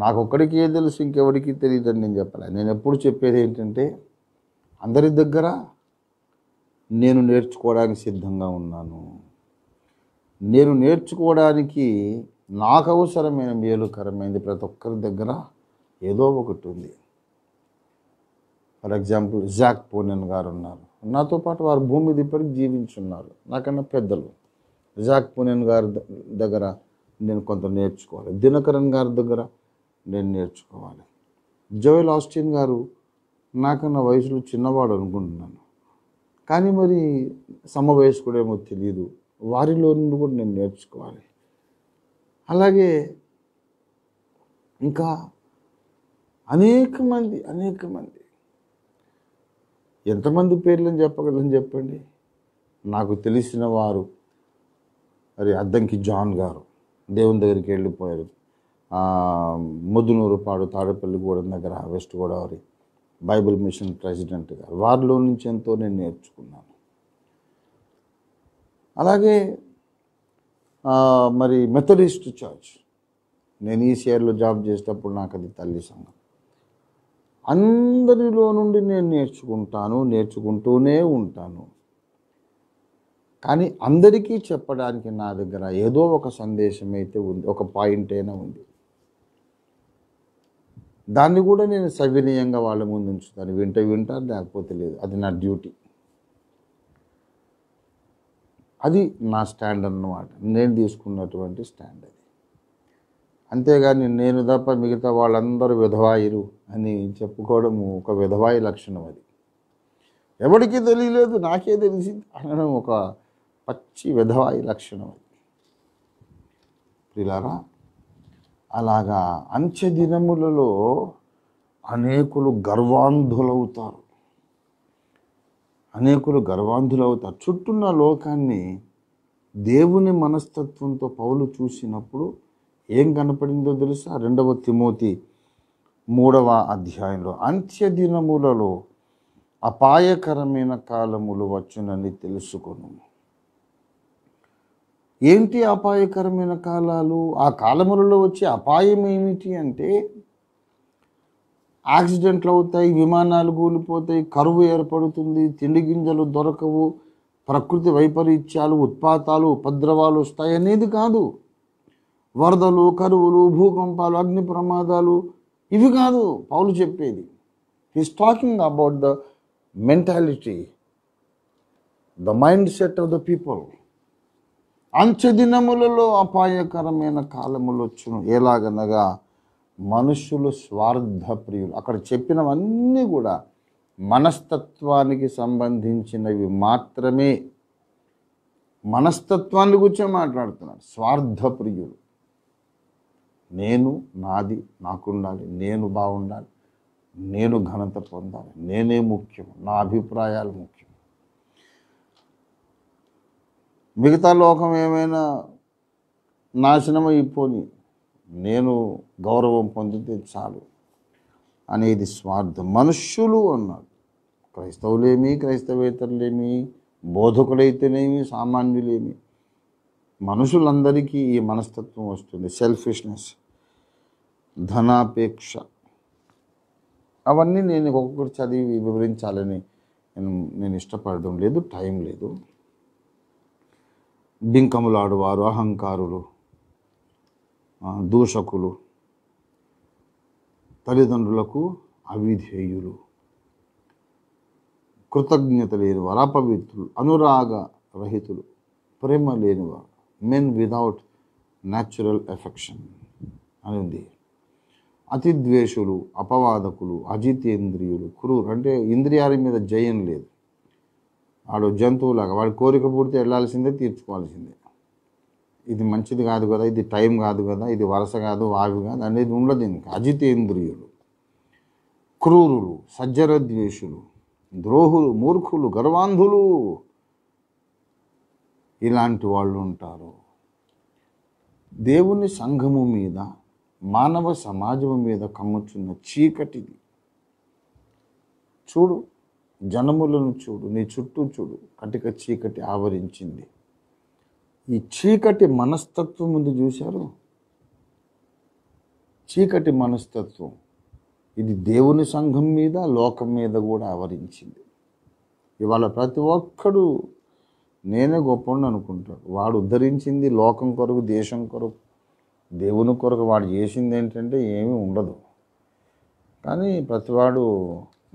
నాకు ఒక్కడికి ఏ తెలుసు ఇంకెవరికి తెలియదని నేను చెప్పలే నేను ఎప్పుడు చెప్పేది ఏంటంటే అందరి దగ్గర నేను నేర్చుకోవడానికి సిద్ధంగా ఉన్నాను నేను నేర్చుకోవడానికి నాకు అవసరమైన మేలుకరమైనది ప్రతి ఒక్కరి దగ్గర ఏదో ఒకటి ఉంది ఫర్ ఎగ్జాంపుల్ జాక్ పోనెన్ గారు ఉన్నారు నాతో పాటు వారు భూమి దిప్పటికి జీవించున్నారు నాకన్నా పెద్దలు రిజాక్ పునేన్ గారి దగ్గర నేను కొంత నేర్చుకోవాలి దినకరన్ గారి దగ్గర నేను నేర్చుకోవాలి జోయల్ ఆస్టిన్ గారు నాకన్నా వయసులో చిన్నవాడు అనుకుంటున్నాను కానీ మరి సమవయస్కుడేమో తెలియదు వారిలో నుండి కూడా నేను నేర్చుకోవాలి అలాగే ఇంకా అనేక మంది అనేక మంది ఎంతమంది పేర్లను చెప్పగలను చెప్పండి నాకు తెలిసిన వారు మరి అద్దంకి జాన్ గారు దేవుని దగ్గరికి వెళ్ళిపోయారు ముద్దునూరుపాడు తాడేపల్లిగూడెం దగ్గర West Godavari Bible mission president గారు వారిలో నుంచి ఎంతో నేను నేర్చుకున్నాను అలాగే మరి మెథడిస్ట్ చర్చ్ నేను ఈ షేర్లో జాబ్ చేసేటప్పుడు నాకు అది తల్లి సంఘం అందరిలో నుండి నేను నేర్చుకుంటాను నేర్చుకుంటూనే ఉంటాను కానీ అందరికీ చెప్పడానికి నా దగ్గర ఏదో ఒక సందేశం అయితే ఉంది ఒక పాయింట్ అయినా ఉంది దాన్ని కూడా నేను సవినీయంగా వాళ్ళ ముందు ఉంచుతాను వింటే వింటారు లేకపోతే లేదు అది నా డ్యూటీ అది నా స్టాండ్ అన్నమాట నేను తీసుకున్నటువంటి స్టాండ్ అది అంతేగాని నేను తప్ప మిగతా వాళ్ళందరూ విధవాయిలు అని చెప్పుకోవడం ఒక విధవాయి లక్షణం అది ఎవరికీ తెలియలేదు నాకే తెలిసింది అనడం ఒక పచ్చి విధవాయి లక్షణం ప్రిలారా అలాగా అంత్య దినములలో అనేకులు గర్వాంధులవుతారు అనేకులు గర్వాంధులవుతారు చుట్టూన్న లోకాన్ని దేవుని మనస్తత్వంతో పౌలు చూసినప్పుడు ఏం కనపడిందో తెలుసా రెండవ తిమోతి మూడవ అధ్యాయంలో అంత్య దినములలో అపాయకరమైన కాలములు వచ్చునని తెలుసుకును ఏంటి అపాయకరమైన కాలాలు ఆ కాలములలో వచ్చే అపాయం ఏమిటి అంటే యాక్సిడెంట్లు అవుతాయి విమానాలు కూలిపోతాయి కరువు ఏర్పడుతుంది తిండి గింజలు దొరకవు ప్రకృతి వైపరీత్యాలు ఉత్పాతాలు ఉపద్రవాలు వస్తాయి అనేది కాదు వరదలు కరువులు భూకంపాలు అగ్ని ప్రమాదాలు ఇవి కాదు పౌలు చెప్పేది he's talking about the mentality the mindset of the people అంచదినములలో అపాయకరమైన కాలములు వచ్చును ఎలాగనగా మనుషులు స్వార్థ ప్రియులు అక్కడ చెప్పినవన్నీ కూడా మనస్తత్వానికి సంబంధించినవి మాత్రమే మనస్తత్వాన్ని గురించే మాట్లాడుతున్నాడు స్వార్థ ప్రియులు నేను నాది నాకుండాలి నేను బాగుండాలి నేను ఘనత పొందాలి నేనే ముఖ్యం నా అభిప్రాయాలు ముఖ్యం మిగతా లోకం ఏమైనా నాశనం అయిపోని నేను గౌరవం పొందితే చాలు అనేది స్వార్థం మనుష్యులు అన్నాడు క్రైస్తవులేమి క్రైస్తవేతరులేమి బోధకులైతేనేమి సామాన్యులేమి మనుషులందరికీ ఈ మనస్తత్వం వస్తుంది సెల్ఫిష్నెస్ ధనాపేక్ష అవన్నీ నేను ఒక్కొక్కటి చదివి వివరించాలని నేను నేను ఇష్టపడడం లేదు టైం లేదు బింకములాడువారు అహంకారులు దూషకులు తల్లిదండ్రులకు అవిధేయులు కృతజ్ఞత లేనివారు అపవిత్రులు అనురాగ రహితులు ప్రేమ లేనివారు మెన్ విదౌట్ న్యాచురల్ ఎఫెక్షన్ అని ఉంది అతిద్వేషులు అపవాదకులు అజితేంద్రియులు క్రూరు అంటే ఇంద్రియాల మీద జయం లేదు వాడు జంతువులాగా వాడు కోరిక పూర్తి వెళ్ళాల్సిందే తీర్చుకోవాల్సిందే ఇది మంచిది కాదు కదా ఇది టైం కాదు కదా ఇది వరస కాదు వాగు కాదు అనేది ఉండదు ఇంకా అజితేంద్రియులు క్రూరులు సజ్జరద్వేషులు ద్రోహులు మూర్ఖులు గర్వాంధులు ఇలాంటి వాళ్ళు ఉంటారు దేవుని సంఘము మీద మానవ సమాజం మీద కమ్ముచున్న చీకటిది చూడు జనములను చూడు నీ చుట్టూ చూడు కటిక చీకటి ఆవరించింది ఈ చీకటి మనస్తత్వం ముందు చూశారు చీకటి మనస్తత్వం ఇది దేవుని సంఘం మీద లోకం మీద కూడా ఆవరించింది ఇవాళ ప్రతి ఒక్కడు నేనే గొప్పని అనుకుంటాడు వాడు ఉద్ధరించింది లోకం కొరకు దేశం కొరకు దేవుని కొరకు వాడు చేసింది ఏంటంటే ఏమీ ఉండదు కానీ ప్రతివాడు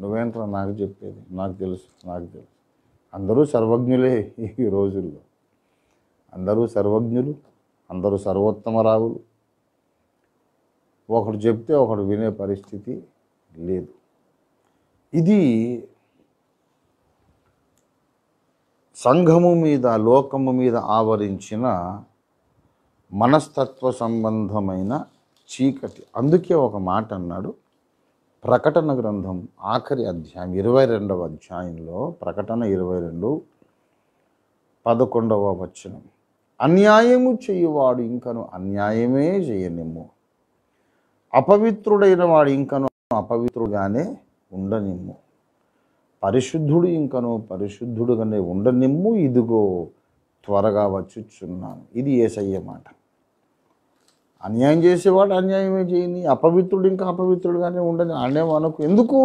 నువ్వేంట్రా నాకు చెప్పేది నాకు తెలుసు నాకు తెలుసు అందరూ సర్వజ్ఞులే ఈ రోజుల్లో అందరూ సర్వజ్ఞులు అందరూ సర్వోత్తమరావులు ఒకడు చెప్తే ఒకడు వినే పరిస్థితి లేదు ఇది సంఘము మీద లోకము మీద ఆవరించిన మనస్తత్వ సంబంధమైన చీకటి అందుకే ఒక మాట అన్నాడు ప్రకటన గ్రంథం ఆఖరి అధ్యాయం ఇరవై రెండవ అధ్యాయంలో ప్రకటన ఇరవై రెండు పదకొండవ వచనం అన్యాయము చేయువాడు ఇంకను అన్యాయమే చేయనిమ్ము అపవిత్రుడైన వాడు ఇంకను అపవిత్రుడుగానే ఉండనిమ్ము పరిశుద్ధుడు ఇంకను పరిశుద్ధుడుగానే ఉండనిమ్ము ఇదిగో త్వరగా వచ్చుచున్నాను ఇది ఏసయ్య మాట అన్యాయం చేసేవాడు అన్యాయమే చేయని అపవిత్రుడు ఇంకా అపవిత్రుడుగానే ఉండని అనే మనకు ఎందుకు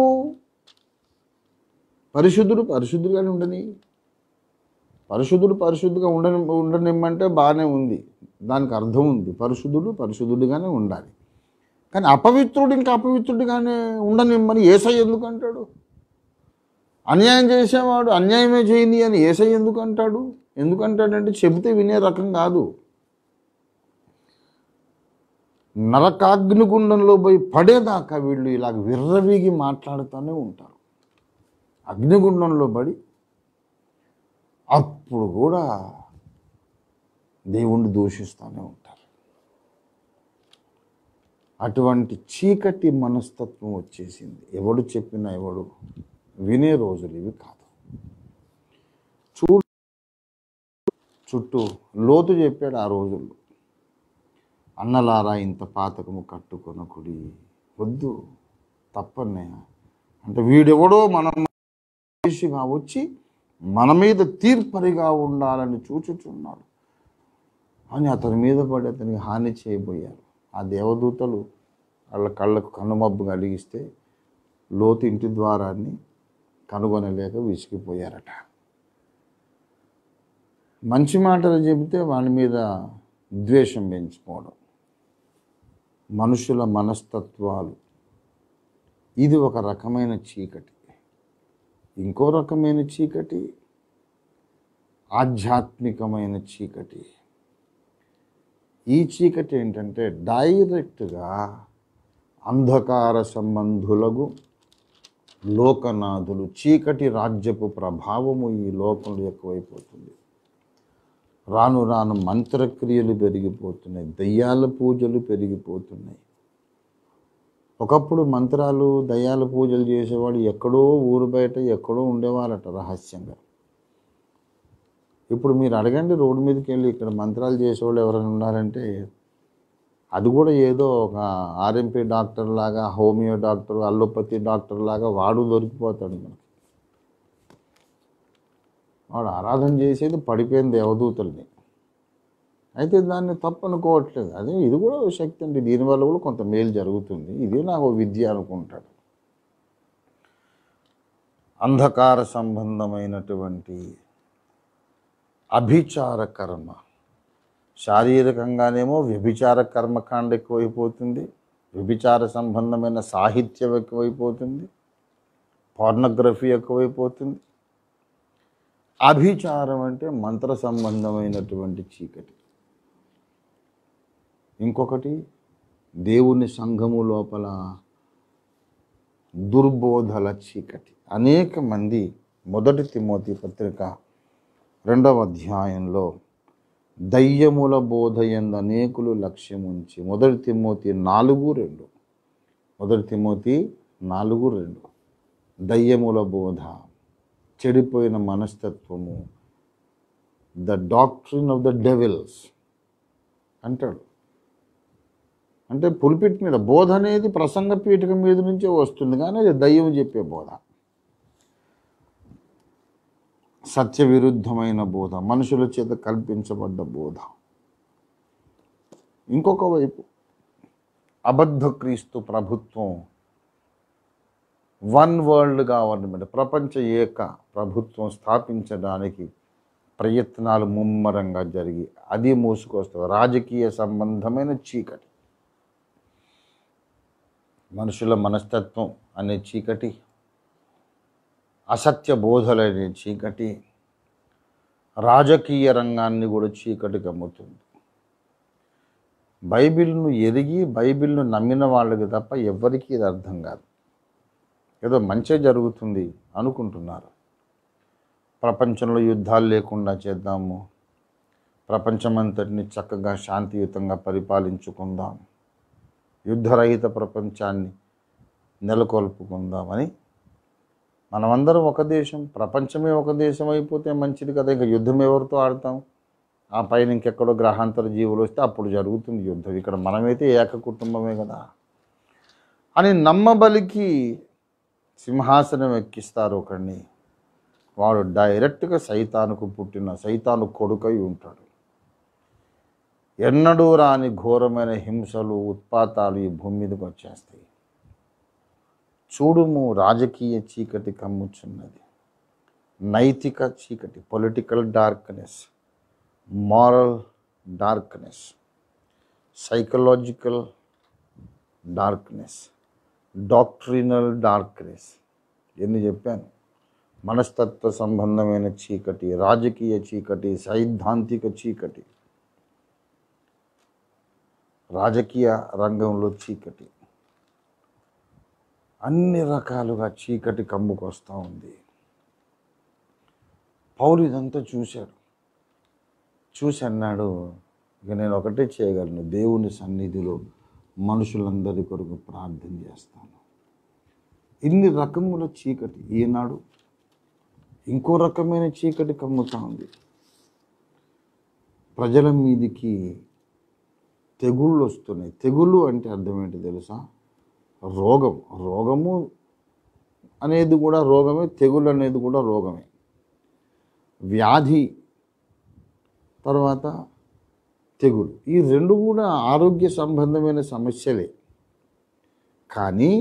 పరిశుద్ధుడు పరిశుద్ధుడుగానే ఉండని పరిశుద్ధుడు పరిశుద్ధిగా ఉండని ఉండనిమ్మంటే బాగానే ఉంది దానికి అర్థం ఉంది పరిశుద్ధుడు పరిశుద్ధుడిగానే ఉండాలి కానీ అపవిత్రుడు ఇంకా అపవిత్రుడిగానే ఉండనిమ్మని ఏసై ఎందుకు అంటాడు అన్యాయం చేసేవాడు అన్యాయమే చేయని అని ఏసై ఎందుకు అంటాడు ఎందుకంటాడంటే చెబితే వినే రకం కాదు నరకాగ్నిగుండంలో పోయి పడేదాకా వీళ్ళు ఇలాగ విర్రవీగి మాట్లాడుతూనే ఉంటారు అగ్నిగుండంలో పడి అప్పుడు కూడా దేవుణ్ణి దూషిస్తూనే ఉంటారు అటువంటి చీకటి మనస్తత్వం వచ్చేసింది ఎవడు చెప్పినా ఎవడు వినే రోజులు ఇవి కాదు చూ చుట్టూ లోతు చెప్పాడు ఆ రోజుల్లో అన్నలారా ఇంత పాతకము కట్టుకొనకుడి వద్దు తప్పన్నయ్య అంటే వీడెవడో మనం మనిషిగా వచ్చి మన మీద తీర్పరిగా ఉండాలని చూచుచున్నాడు అని అతని మీద పడి అతనికి హాని చేయబోయారు ఆ దేవదూతలు వాళ్ళ కళ్ళకు కనుమబ్బు కలిగిస్తే లోతు ఇంటి ద్వారాన్ని కనుగొనలేక విసిగిపోయారట మంచి మాటలు చెబితే వాళ్ళ మీద ద్వేషం పెంచుకోవడం మనుషుల మనస్తత్వాలు ఇది ఒక రకమైన చీకటి ఇంకో రకమైన చీకటి ఆధ్యాత్మికమైన చీకటి ఈ చీకటి ఏంటంటే డైరెక్ట్గా అంధకార సంబంధులకు లోకనాథులు చీకటి రాజ్యపు ప్రభావము ఈ లోకంలో ఎక్కువైపోతుంది రాను రాను మంత్రక్రియలు పెరిగిపోతున్నాయి దయ్యాల పూజలు పెరిగిపోతున్నాయి ఒకప్పుడు మంత్రాలు దయ్యాల పూజలు చేసేవాడు ఎక్కడో ఊరు బయట ఎక్కడో ఉండేవాళ్ళట రహస్యంగా ఇప్పుడు మీరు అడగండి రోడ్డు మీదకి వెళ్ళి ఇక్కడ మంత్రాలు చేసేవాళ్ళు ఎవరైనా ఉన్నారంటే అది కూడా ఏదో ఒక ఆర్ఎంపీ డాక్టర్ లాగా హోమియో డాక్టర్ అల్లోపతి డాక్టర్ లాగా వాడు దొరికిపోతాడు మనకి వాడు ఆరాధన చేసేది పడిపోయిన దేవదూతల్ని అయితే దాన్ని తప్పనుకోవట్లేదు అదే ఇది కూడా శక్తి అండి దీనివల్ల కూడా కొంత మేలు జరుగుతుంది ఇది నాకు విద్య అనుకుంటాడు అంధకార సంబంధమైనటువంటి అభిచార కర్మ శారీరకంగానేమో వ్యభిచార కర్మకాండ ఎక్కువైపోతుంది వ్యభిచార సంబంధమైన సాహిత్యం ఎక్కువైపోతుంది పార్నోగ్రఫీ ఎక్కువైపోతుంది అభిచారం అంటే మంత్ర సంబంధమైనటువంటి చీకటి ఇంకొకటి దేవుని సంఘము లోపల దుర్బోధల చీకటి అనేక మంది మొదటి తిమోతి పత్రిక రెండవ అధ్యాయంలో దయ్యముల బోధ ఎందు అనేకులు లక్ష్యం ఉంచి మొదటి తిమోతి నాలుగు రెండు మొదటి తిమోతి నాలుగు రెండు దయ్యముల బోధ చెడిపోయిన మనస్తత్వము the doctrine of the devils అంటాడు అంటే పులిపిట్ మీద బోధ అనేది ప్రసంగ పీఠక మీద నుంచే వస్తుంది కానీ అది దయ్యం చెప్పే బోధ సత్య విరుద్ధమైన బోధ మనుషుల చేత కల్పించబడ్డ బోధ ఇంకొక వైపు అబద్ధ క్రీస్తు ప్రభుత్వం వన్ వరల్డ్ గవర్నమెంట్ ప్రపంచ ఏక ప్రభుత్వం స్థాపించడానికి ప్రయత్నాలు ముమ్మరంగా జరిగి అది మూసుకొస్తుంది రాజకీయ సంబంధమైన చీకటి మనుషుల మనస్తత్వం అనే చీకటి అసత్య బోధలనే చీకటి రాజకీయ రంగాన్ని కూడా చీకటి గమ్ముతుంది బైబిల్ను ఎరిగి బైబిల్ను నమ్మిన వాళ్ళకి తప్ప ఎవ్వరికీ ఇది అర్థం కాదు ఏదో మంచే జరుగుతుంది అనుకుంటున్నారు ప్రపంచంలో యుద్ధాలు లేకుండా చేద్దాము ప్రపంచమంతటిని చక్కగా శాంతియుతంగా పరిపాలించుకుందాం యుద్ధరహిత ప్రపంచాన్ని నెలకొల్పుకుందామని మనమందరం ఒక దేశం ప్రపంచమే ఒక దేశం అయిపోతే మంచిది కదా ఇంకా యుద్ధం ఎవరితో ఆడతాం ఆ పైన ఇంకెక్కడో గ్రహాంతర జీవులు వస్తే అప్పుడు జరుగుతుంది యుద్ధం ఇక్కడ మనమైతే ఏక కుటుంబమే కదా అని నమ్మబలికి సింహాసనం ఎక్కిస్తారు ఒకడిని వాడు డైరెక్ట్గా సైతానుకు పుట్టిన సైతాను కొడుకై ఉంటాడు ఎన్నడూ రాని ఘోరమైన హింసలు ఉత్పాతాలు ఈ భూమి మీదకి వచ్చేస్తాయి చూడుము రాజకీయ చీకటి కమ్ముచున్నది నైతిక చీకటి political darkness moral darkness psychological darkness doctrinal darkness ఎన్ని చెప్పాను మనస్తత్వ సంబంధమైన చీకటి రాజకీయ చీకటి సైద్ధాంతిక చీకటి రాజకీయ రంగంలో చీకటి అన్ని రకాలుగా చీకటి కమ్ముకొస్తూ ఉంది పౌరు ఇదంతా చూశాడు చూసి అన్నాడు ఇక నేను ఒకటే చేయగలను దేవుని సన్నిధిలో మనుషులందరి కొరకు ప్రార్థన చేస్తాను ఇన్ని రకముల చీకటి ఈనాడు ఇంకో రకమైన చీకటి కమ్ముతా ఉంది ప్రజల మీదికి తెగుళ్ళు వస్తున్నాయి తెగుళ్ళు అంటే అర్థం ఏంటి తెలుసా రోగం రోగము అనేది కూడా రోగమే తెగులు అనేది కూడా రోగమే వ్యాధి తర్వాత తెగులు ఈ రెండు కూడా ఆరోగ్య సంబంధమైన సమస్యలే కానీ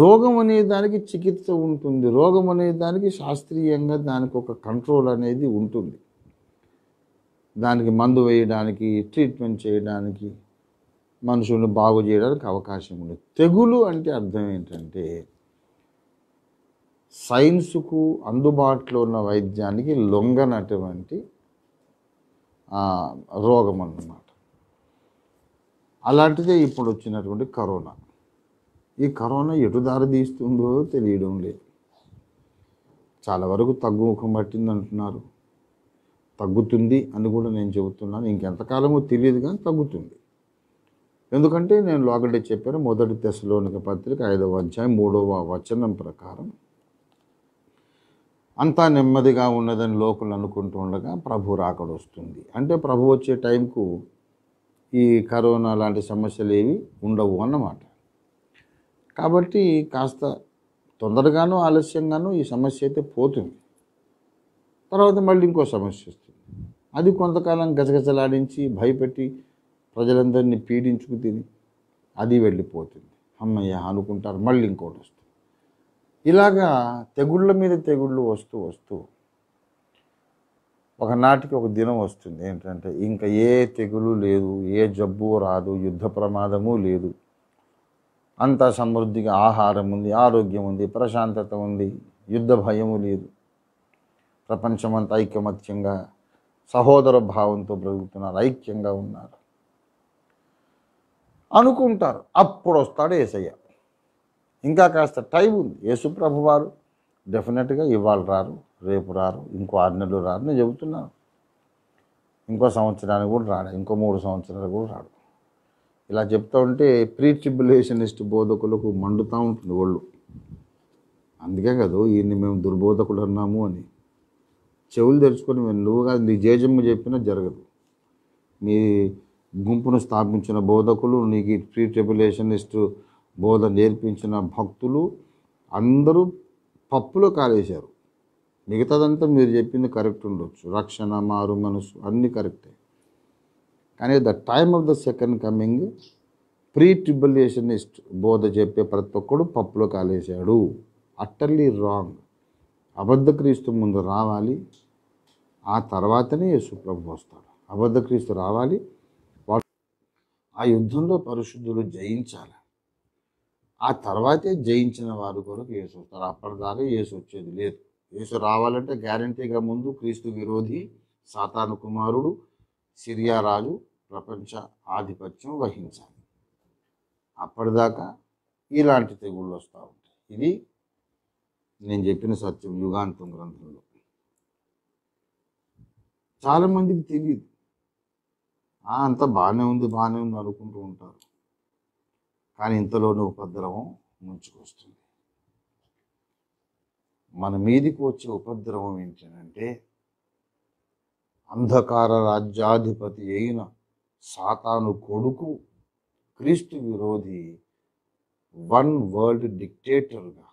రోగం అనే దానికి చికిత్స ఉంటుంది రోగం అనే దానికి శాస్త్రీయంగా దానికి ఒక కంట్రోల్ అనేది ఉంటుంది దానికి మందు వేయడానికి ట్రీట్మెంట్ చేయడానికి మనుషులను బాగు చేయడానికి అవకాశం ఉంది తెగులు అంటే అర్థం ఏంటంటే సైన్స్కు అందుబాటులో ఉన్న వైద్యానికి లొంగనటువంటి రోగం అన్నమాట అలాంటిదే ఇప్పుడు వచ్చినటువంటి కరోనా ఈ కరోనా ఎటు దారి తీస్తుందో తెలియడం లేదు చాలా వరకు తగ్గుముఖం పట్టింది అంటున్నారు తగ్గుతుంది అని కూడా నేను చెబుతున్నాను ఇంకెంతకాలమో తెలియదు కానీ తగ్గుతుంది ఎందుకంటే నేను లోకటే చెప్పాను మొదటి దశలోనిక పత్రిక ఐదవ అధ్యాయం మూడవ వచనం ప్రకారం అంతా నెమ్మదిగా ఉన్నదని లోకులు అనుకుంటూ ఉండగా ప్రభు రాకడొస్తుంది అంటే ప్రభు వచ్చే టైంకు ఈ కరోనా లాంటి సమస్యలు ఏవి ఉండవు అన్నమాట కాబట్టి కాస్త తొందరగానూ ఆలస్యంగానూ ఈ సమస్య అయితే పోతుంది తర్వాత మళ్ళీ ఇంకో సమస్య వస్తుంది అది కొంతకాలం గజగజలాడించి భయపెట్టి ప్రజలందరినీ పీడించుకు తిని అది వెళ్ళిపోతుంది అమ్మయ్య అనుకుంటారు మళ్ళీ ఇంకోటి వస్తుంది ఇలాగా తెగుళ్ళ మీద తెగుళ్ళు వస్తూ వస్తూ ఒకనాటికి ఒక దినం వస్తుంది ఏంటంటే ఇంకా ఏ తెగులు లేదు ఏ జబ్బు రాదు యుద్ధ ప్రమాదము లేదు అంతా సమృద్ధిగా ఆహారం ఉంది ఆరోగ్యం ఉంది ప్రశాంతత ఉంది యుద్ధ భయము లేదు ప్రపంచమంతా ఐకమత్యంగా సహోదర భావంతో బ్రతుకుతున్నారు ఐక్యంగా ఉన్నారు అనుకుంటారు అప్పుడు వస్తాడు ఏసయ్య ఇంకా కాస్త టైం ఉంది యేసుప్రభు వారు డెఫినెట్గా ఇవాళ రారు రేపు రారు ఇంకో ఆరు నెలలు రారు నేను చెబుతున్నాను ఇంకో సంవత్సరానికి కూడా రాడు ఇంకో మూడు సంవత్సరాలు కూడా రాడు ఇలా చెప్తా ఉంటే ప్రీ ట్రిబులేషనిస్ట్ బోధకులకు మండుతూ ఉంటుంది ఒళ్ళు అందుకే కదా ఈయన్ని మేము దుర్బోధకులు అన్నాము అని చెవులు తెరుచుకొని మేము నువ్వు కాదు నీ జేజమ్మ చెప్పినా జరగదు మీ గుంపును స్థాపించిన బోధకులు నీకు ప్రీ ట్రిబులేషనిస్టు బోధ నేర్పించిన భక్తులు అందరూ పప్పులో కాలేశారు మిగతాదంతా మీరు చెప్పింది కరెక్ట్ ఉండొచ్చు రక్షణ మారు మనసు అన్నీ కరెక్టే కానీ the time of the second coming pretribulationist బోధ చెప్పే ప్రతి ఒక్కడు పప్పులో కాలేశాడు అట్టర్లీ రాంగ్ అబద్ధ క్రీస్తు ముందు రావాలి ఆ తర్వాతనే యశుప్రభు వస్తాడు అబద్ధ క్రీస్తు రావాలి ఆ యుద్ధంలో పరిశుద్ధులు జయించాలి ఆ తర్వాతే జయించిన వారు కొరకు యేసు వస్తారు అప్పటిదాకా యేసు వచ్చేది లేదు యేసు రావాలంటే గ్యారంటీగా ముందు క్రీస్తు విరోధి సాతాను కుమారుడు సిరియా రాజు ప్రపంచ ఆధిపత్యం వహించాలి అప్పటిదాకా ఇలాంటి తెగుళ్ళు వస్తూ ఉంటాయి ఇది నేను చెప్పిన సత్యం యుగాంతం గ్రంథంలో చాలామందికి తెలియదు అంత బాగానే ఉంది బాగానే ఉంది అనుకుంటూ ఉంటారు కానీ నువ్వు ఉపద్రవం ముంచుకొస్తుంది మన మీదికి వచ్చే ఉపద్రవం ఏంటంటే అంధకార రాజ్యాధిపతి అయిన సాతాను కొడుకు క్రీస్తు విరోధి వన్ వరల్డ్ డిక్టేటర్గా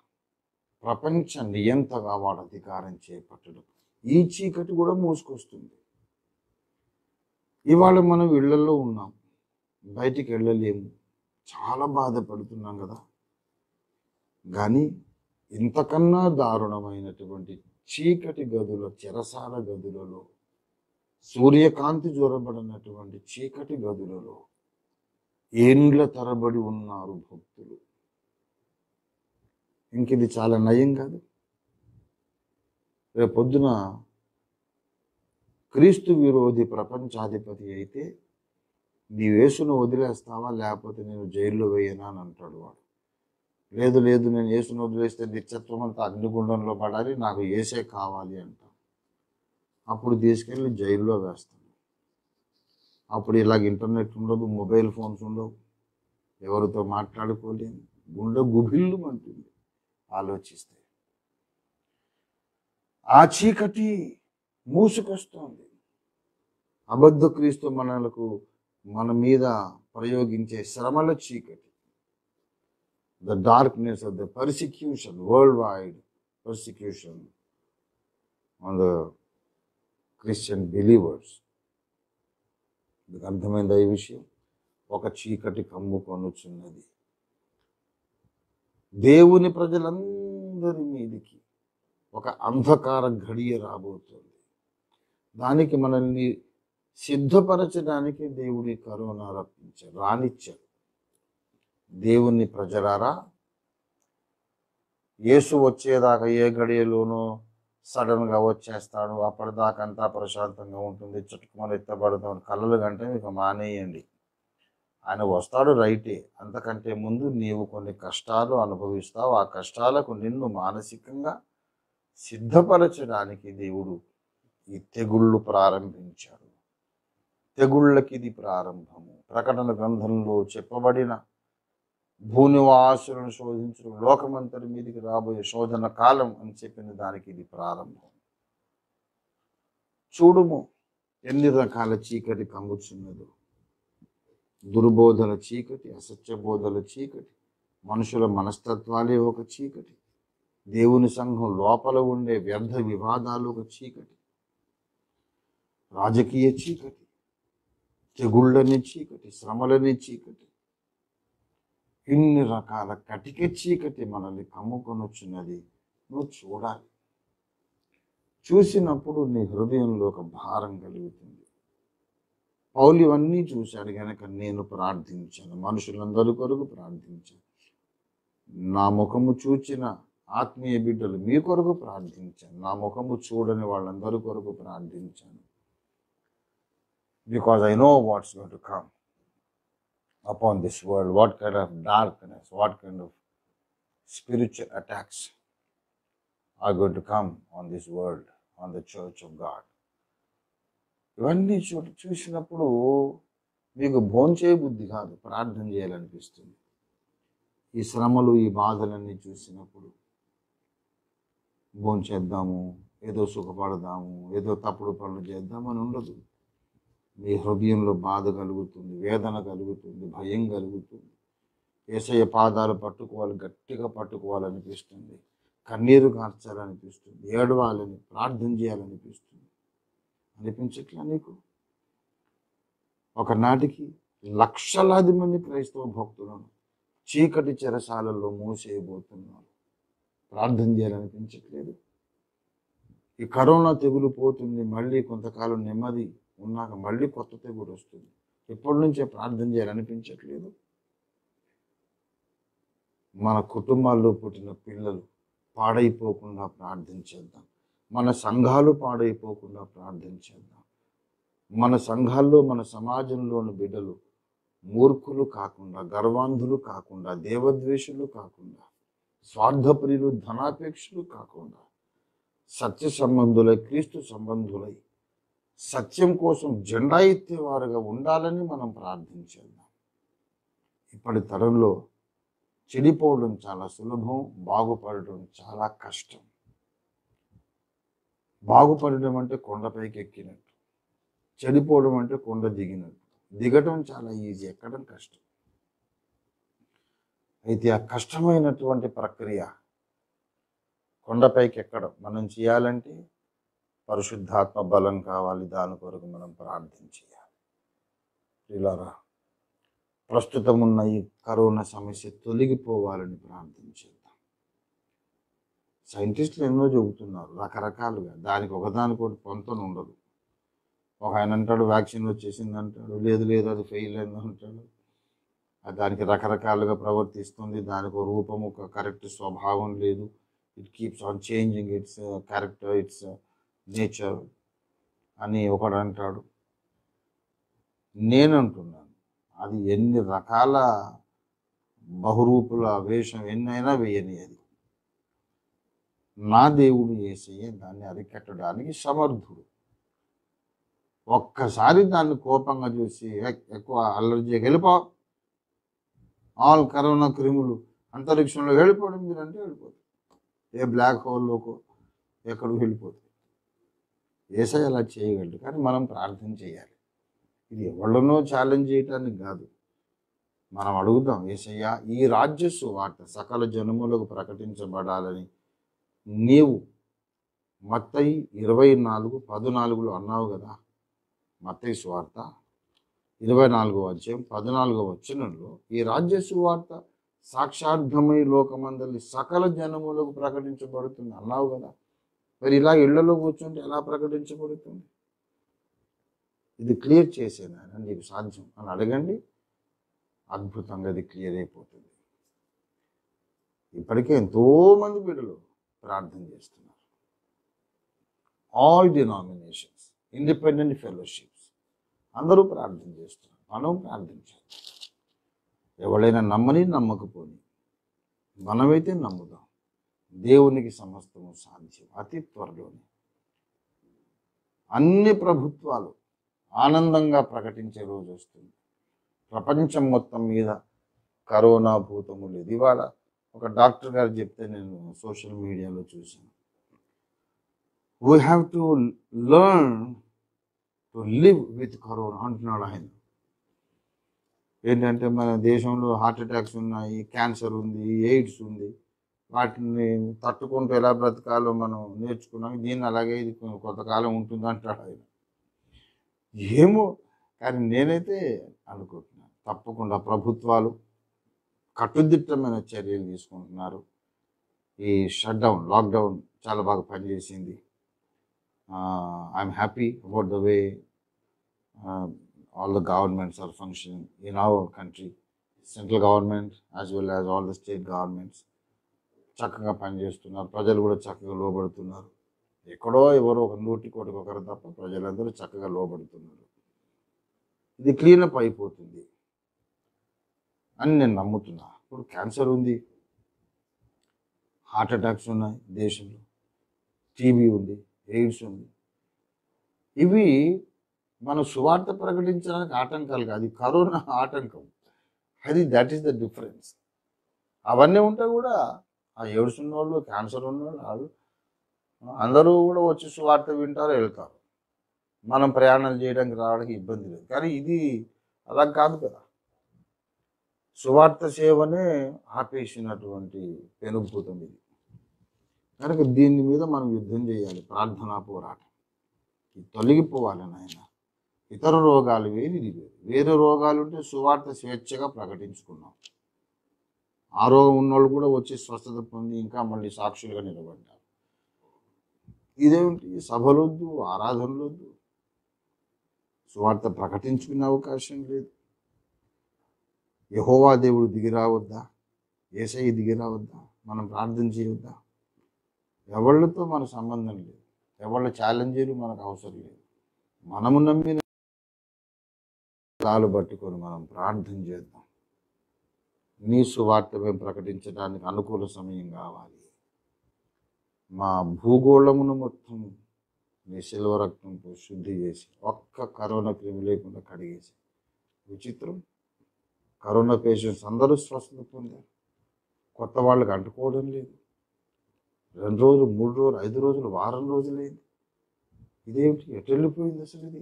ప్రపంచ నియంతగా వాడు అధికారం చేపట్టడం ఈ చీకటి కూడా మోసుకొస్తుంది ఇవాళ మనం ఇళ్లలో ఉన్నాం బయటికి వెళ్ళలేము చాలా బాధపడుతున్నాం కదా కానీ ఇంతకన్నా దారుణమైనటువంటి చీకటి గదుల చెరసాల గదులలో సూర్యకాంతి జ్వరబడినటువంటి చీకటి గదులలో ఏండ్ల తరబడి ఉన్నారు భక్తులు ఇంక ఇది చాలా నయం కాదు రేపొద్దున క్రీస్తు విరోధి ప్రపంచాధిపతి అయితే నీ వేసును వదిలేస్తావా లేకపోతే నేను జైల్లో వేయనా అని అంటాడు వాడు లేదు లేదు నేను యేసును వదిలేస్తే నిత్యత్వం అంతా అగ్నిగుండంలో పడాలి నాకు ఏసే కావాలి అంట అప్పుడు తీసుకెళ్ళి జైల్లో వేస్తాను అప్పుడు ఇలాగ ఇంటర్నెట్ ఉండదు మొబైల్ ఫోన్స్ ఉండవు ఎవరితో మాట్లాడుకోలేము గుండె గుభిల్లు అంటుంది ఆలోచిస్తే ఆ చీకటి మూసుకొస్తోంది అబద్ధ క్రీస్తు మనలకు మన మీద ప్రయోగించే శ్రమల చీకటి the darkness of the persecution worldwide persecution on the Christian believers మీకు ఈ విషయం ఒక చీకటి కమ్ముకొనుచున్నది దేవుని ప్రజలందరి మీదకి ఒక అంధకార ఘడియ రాబోతుంది దానికి మనల్ని సిద్ధపరచడానికి దేవుడి కరోనా రప్పించారు రానిచ్చారు దేవుణ్ణి ప్రజలారా యేసు వచ్చేదాకా ఏ గడియలోనో సడన్గా వచ్చేస్తాడు అప్పటిదాకంతా ప్రశాంతంగా ఉంటుంది చుట్టుకొని ఎత్తబడతాం కళ్ళలు కంటే మీకు మానేయండి ఆయన వస్తాడు రైటే అంతకంటే ముందు నీవు కొన్ని కష్టాలు అనుభవిస్తావు ఆ కష్టాలకు నిన్ను మానసికంగా సిద్ధపరచడానికి దేవుడు ఈ తెగుళ్ళు ప్రారంభించాడు తెగుళ్ళకిది ప్రారంభము ప్రకటన గ్రంథంలో చెప్పబడిన భూనివాసులను శోధించడం లోకమంతటి మీదకి రాబోయే శోధన కాలం అని చెప్పిన దానికి ఇది ప్రారంభం చూడుము ఎన్ని రకాల చీకటి కమ్ముచున్నదో దుర్బోధల చీకటి అసత్యబోధల చీకటి మనుషుల మనస్తత్వాలే ఒక చీకటి దేవుని సంఘం లోపల ఉండే వ్యర్థ వివాదాలు ఒక చీకటి రాజకీయ చీకటి తెగుళ్ళని చీకటి శ్రమలని చీకటి ఇన్ని రకాల కటిక చీకటి మనల్ని కమ్ముకొనొచ్చినది నువ్వు చూడాలి చూసినప్పుడు నీ హృదయంలో ఒక భారం కలుగుతుంది పౌలు ఇవన్నీ చూశాడు కనుక నేను ప్రార్థించాను మనుషులందరి కొరకు ప్రార్థించాను నా ముఖము చూచిన ఆత్మీయ బిడ్డలు మీ కొరకు ప్రార్థించాను నా ముఖము చూడని వాళ్ళందరి కొరకు ప్రార్థించాను because I know what's going to come upon this world, what kind of darkness, what kind of spiritual attacks are going to come on this world, on the church of God. ఇవన్నీ చూ చూసినప్పుడు మీకు భోంచే బుద్ధి కాదు ప్రార్థన చేయాలనిపిస్తుంది ఈ శ్రమలు ఈ బాధలన్నీ చూసినప్పుడు భోంచేద్దాము ఏదో సుఖపడదాము ఏదో తప్పుడు పనులు చేద్దామని ఉండదు మీ హృదయంలో బాధ కలుగుతుంది వేదన కలుగుతుంది భయం కలుగుతుంది ఏసయ్య పాదాలు పట్టుకోవాలి గట్టిగా పట్టుకోవాలనిపిస్తుంది కన్నీరు కార్చాలనిపిస్తుంది ఏడవాలని ప్రార్థన చేయాలనిపిస్తుంది అనిపించట్లా నీకు ఒకనాటికి లక్షలాది మంది క్రైస్తవ భక్తులను చీకటి చెరసాలలో మూసేయబోతున్నారు ప్రార్థన చేయాలనిపించట్లేదు ఈ కరోనా తెగులు పోతుంది మళ్ళీ కొంతకాలం నెమ్మది ఉన్నాక మళ్ళీ కొత్త తెగుడు వస్తుంది ఎప్పటి నుంచే ప్రార్థన చేయాలనిపించట్లేదు మన కుటుంబాల్లో పుట్టిన పిల్లలు పాడైపోకుండా ప్రార్థన చేద్దాం మన సంఘాలు పాడైపోకుండా ప్రార్థన చేద్దాం మన సంఘాల్లో మన సమాజంలోని బిడ్డలు మూర్ఖులు కాకుండా గర్వాంధులు కాకుండా దేవద్వేషులు కాకుండా స్వార్థప్రియులు ధనాపేక్షలు కాకుండా సత్య సంబంధులై క్రీస్తు సంబంధులై సత్యం కోసం జెండా ఎత్తేవారుగా ఉండాలని మనం ప్రార్థించేద్దాం ఇప్పటి తరంలో చెడిపోవడం చాలా సులభం బాగుపడడం చాలా కష్టం బాగుపడడం అంటే కొండపైకి ఎక్కినట్టు చెడిపోవడం అంటే కొండ దిగినట్టు దిగటం చాలా ఈజీ ఎక్కడం కష్టం అయితే ఆ కష్టమైనటువంటి ప్రక్రియ కొండపైకి ఎక్కడం మనం చేయాలంటే పరిశుద్ధాత్మ బలం కావాలి దాని కొరకు మనం ప్రార్థించేయాలి ఇలారా ప్రస్తుతం ఉన్న ఈ కరోనా సమస్య తొలగిపోవాలని ప్రార్థించేద్దాం సైంటిస్టులు ఎన్నో చెబుతున్నారు రకరకాలుగా దానికి ఒకటి పొంతన ఉండదు ఒక ఆయన అంటాడు వ్యాక్సిన్ వచ్చేసింది అంటాడు లేదు లేదు అది ఫెయిల్ అయింది అంటాడు దానికి రకరకాలుగా ప్రవర్తిస్తుంది దానికి రూపం ఒక కరెక్ట్ స్వభావం లేదు it keeps on changing its character its nature అని ఒకడు అంటాడు నేను అంటున్నాను అది ఎన్ని రకాల బహురూపుల వేషం ఎన్నైనా వేయని అది నా దేవుడు ఏసయ్య దాన్ని అరికట్టడానికి సమర్థుడు ఒక్కసారి దాన్ని కోపంగా చూసి ఎక్కువ అలర్జీ వెళ్ళిపో ఆల్ కరోనా క్రిములు అంతరిక్షంలో వెళ్ళిపోవడం మీరంటే వెళ్ళిపోతుంది ఏ బ్లాక్ హోల్లోకో ఎక్కడికి వెళ్ళిపోతుంది ఏసై అలా చేయగలడు కానీ మనం ప్రార్థన చేయాలి ఇది ఎవళ్ళనో ఛాలెంజ్ చేయటానికి కాదు మనం అడుగుదాం ఏసయ్యా ఈ రాజ్య సువార్త సకల జనములకు ప్రకటించబడాలని నీవు మత్తయి ఇరవై నాలుగు పద్నాలుగులో అన్నావు కదా మత్తయి సువార్త ఇరవై నాలుగో అధ్యాయం పద్నాలుగో వచ్చినట్లు ఈ రాజ్య సువార్త సాక్షార్థమై లోకమందరి సకల జనములకు ప్రకటించబడుతుంది అన్నావు కదా మరి ఇలా ఇళ్లలో కూర్చుంటే ఎలా ప్రకటించబడుతుంది ఇది క్లియర్ చేసేదాన్ని నీకు సాధ్యం అని అడగండి అద్భుతంగా అది క్లియర్ అయిపోతుంది ఇప్పటికే ఎంతోమంది బిడ్డలు ప్రార్థన చేస్తున్నారు ఆల్ డినామినేషన్స్ ఇండిపెండెంట్ ఫెలోషిప్స్ అందరూ ప్రార్థన చేస్తున్నారు మనం ప్రార్థించాలి ఎవరైనా నమ్మని నమ్మకపోని మనమైతే నమ్ముదాం దేవునికి సమస్తము సాధ్యం అతి త్వరలోనే అన్ని ప్రభుత్వాలు ఆనందంగా ప్రకటించే రోజు వస్తుంది ప్రపంచం మొత్తం మీద కరోనా భూతములు లేదు ఇవాళ ఒక డాక్టర్ గారు చెప్తే నేను సోషల్ మీడియాలో చూశాను we have to learn to live with corona అంటున్నాడు ఆయన ఏంటంటే మన దేశంలో హార్ట్ అటాక్స్ ఉన్నాయి క్యాన్సర్ ఉంది ఎయిడ్స్ ఉంది వాటిని తట్టుకుంటూ ఎలా బ్రతకాలో మనం నేర్చుకున్నాం దీన్ని అలాగే ఇది కొంతకాలం ఉంటుంది అంటాడు ఆయన ఏమో కానీ నేనైతే అనుకుంటున్నాను తప్పకుండా ప్రభుత్వాలు కట్టుదిట్టమైన చర్యలు తీసుకుంటున్నారు ఈ షట్డౌన్ లాక్డౌన్ చాలా బాగా పనిచేసింది I'm happy about the way all the governments are functioning in our country central government as well as all the state governments చక్కగా పనిచేస్తున్నారు ప్రజలు కూడా చక్కగా లోబడుతున్నారు ఎక్కడో ఎవరో ఒక నూటి కోటికి ఒకరు తప్ప ప్రజలందరూ చక్కగా లోబడుతున్నారు ఇది క్లీనప్ అయిపోతుంది అని నేను నమ్ముతున్నా ఇప్పుడు క్యాన్సర్ ఉంది హార్ట్ అటాక్స్ ఉన్నాయి దేశంలో టీబీ ఉంది ఎయిడ్స్ ఉంది ఇవి మనం సువార్త ప్రకటించడానికి ఆటంకాలు కాదు కరోనా ఆటంకం అది దట్ ఈస్ ద డిఫరెన్స్ అవన్నీ ఉంటే కూడా ఆ ఏడుస్తున్న వాళ్ళు క్యాన్సర్ ఉన్నవాళ్ళు వాళ్ళు అందరూ కూడా వచ్చి సువార్త వింటారు వెళ్తారు మనం ప్రయాణం చేయడానికి రావడానికి ఇబ్బంది లేదు కానీ ఇది అలా కాదు కదా సువార్త సేవనే ఆపేసినటువంటి పెనుభూతం ఇది కనుక దీని మీద మనం యుద్ధం చేయాలి ప్రార్థనా పోరాటం తొలగిపోవాలి నాయన ఇతర రోగాలు వేరు ఇది వేరు వేరే రోగాలుంటే సువార్త స్వేచ్ఛగా ప్రకటించుకున్నాం ఆరోగ్యం ఉన్నోళ్ళు కూడా వచ్చి స్వస్థత పొంది ఇంకా మళ్ళీ సాక్షులుగా నిలబడ్డారు ఇదేమిటి సభలొద్దు ఆరాధనలొద్దు సువార్త ప్రకటించుకునే అవకాశం లేదు యహోవా దేవుడు దిగిరావద్దా దిగి దిగిరావద్దా మనం ప్రార్థన చేయొద్దా ఎవళ్ళతో మన సంబంధం లేదు ఎవళ్ళ ఛాలెంజీలు మనకు అవసరం లేదు మనము నమ్మిన పదాలు పట్టుకొని మనం ప్రార్థన చేద్దాం నీ సువార్త మేము ప్రకటించడానికి అనుకూల సమయం కావాలి మా భూగోళమును మొత్తం నీ శిల్వ రక్తంతో శుద్ధి చేసి ఒక్క కరోనా క్రిమి లేకుండా కడిగేసి విచిత్రం కరోనా పేషెంట్స్ అందరూ స్వస్థత పొందారు కొత్త వాళ్ళకి అంటుకోవడం లేదు రెండు రోజులు మూడు రోజులు ఐదు రోజులు వారం రోజులైంది ఇదేమిటి ఎటు వెళ్ళిపోయింది అసలు ఇది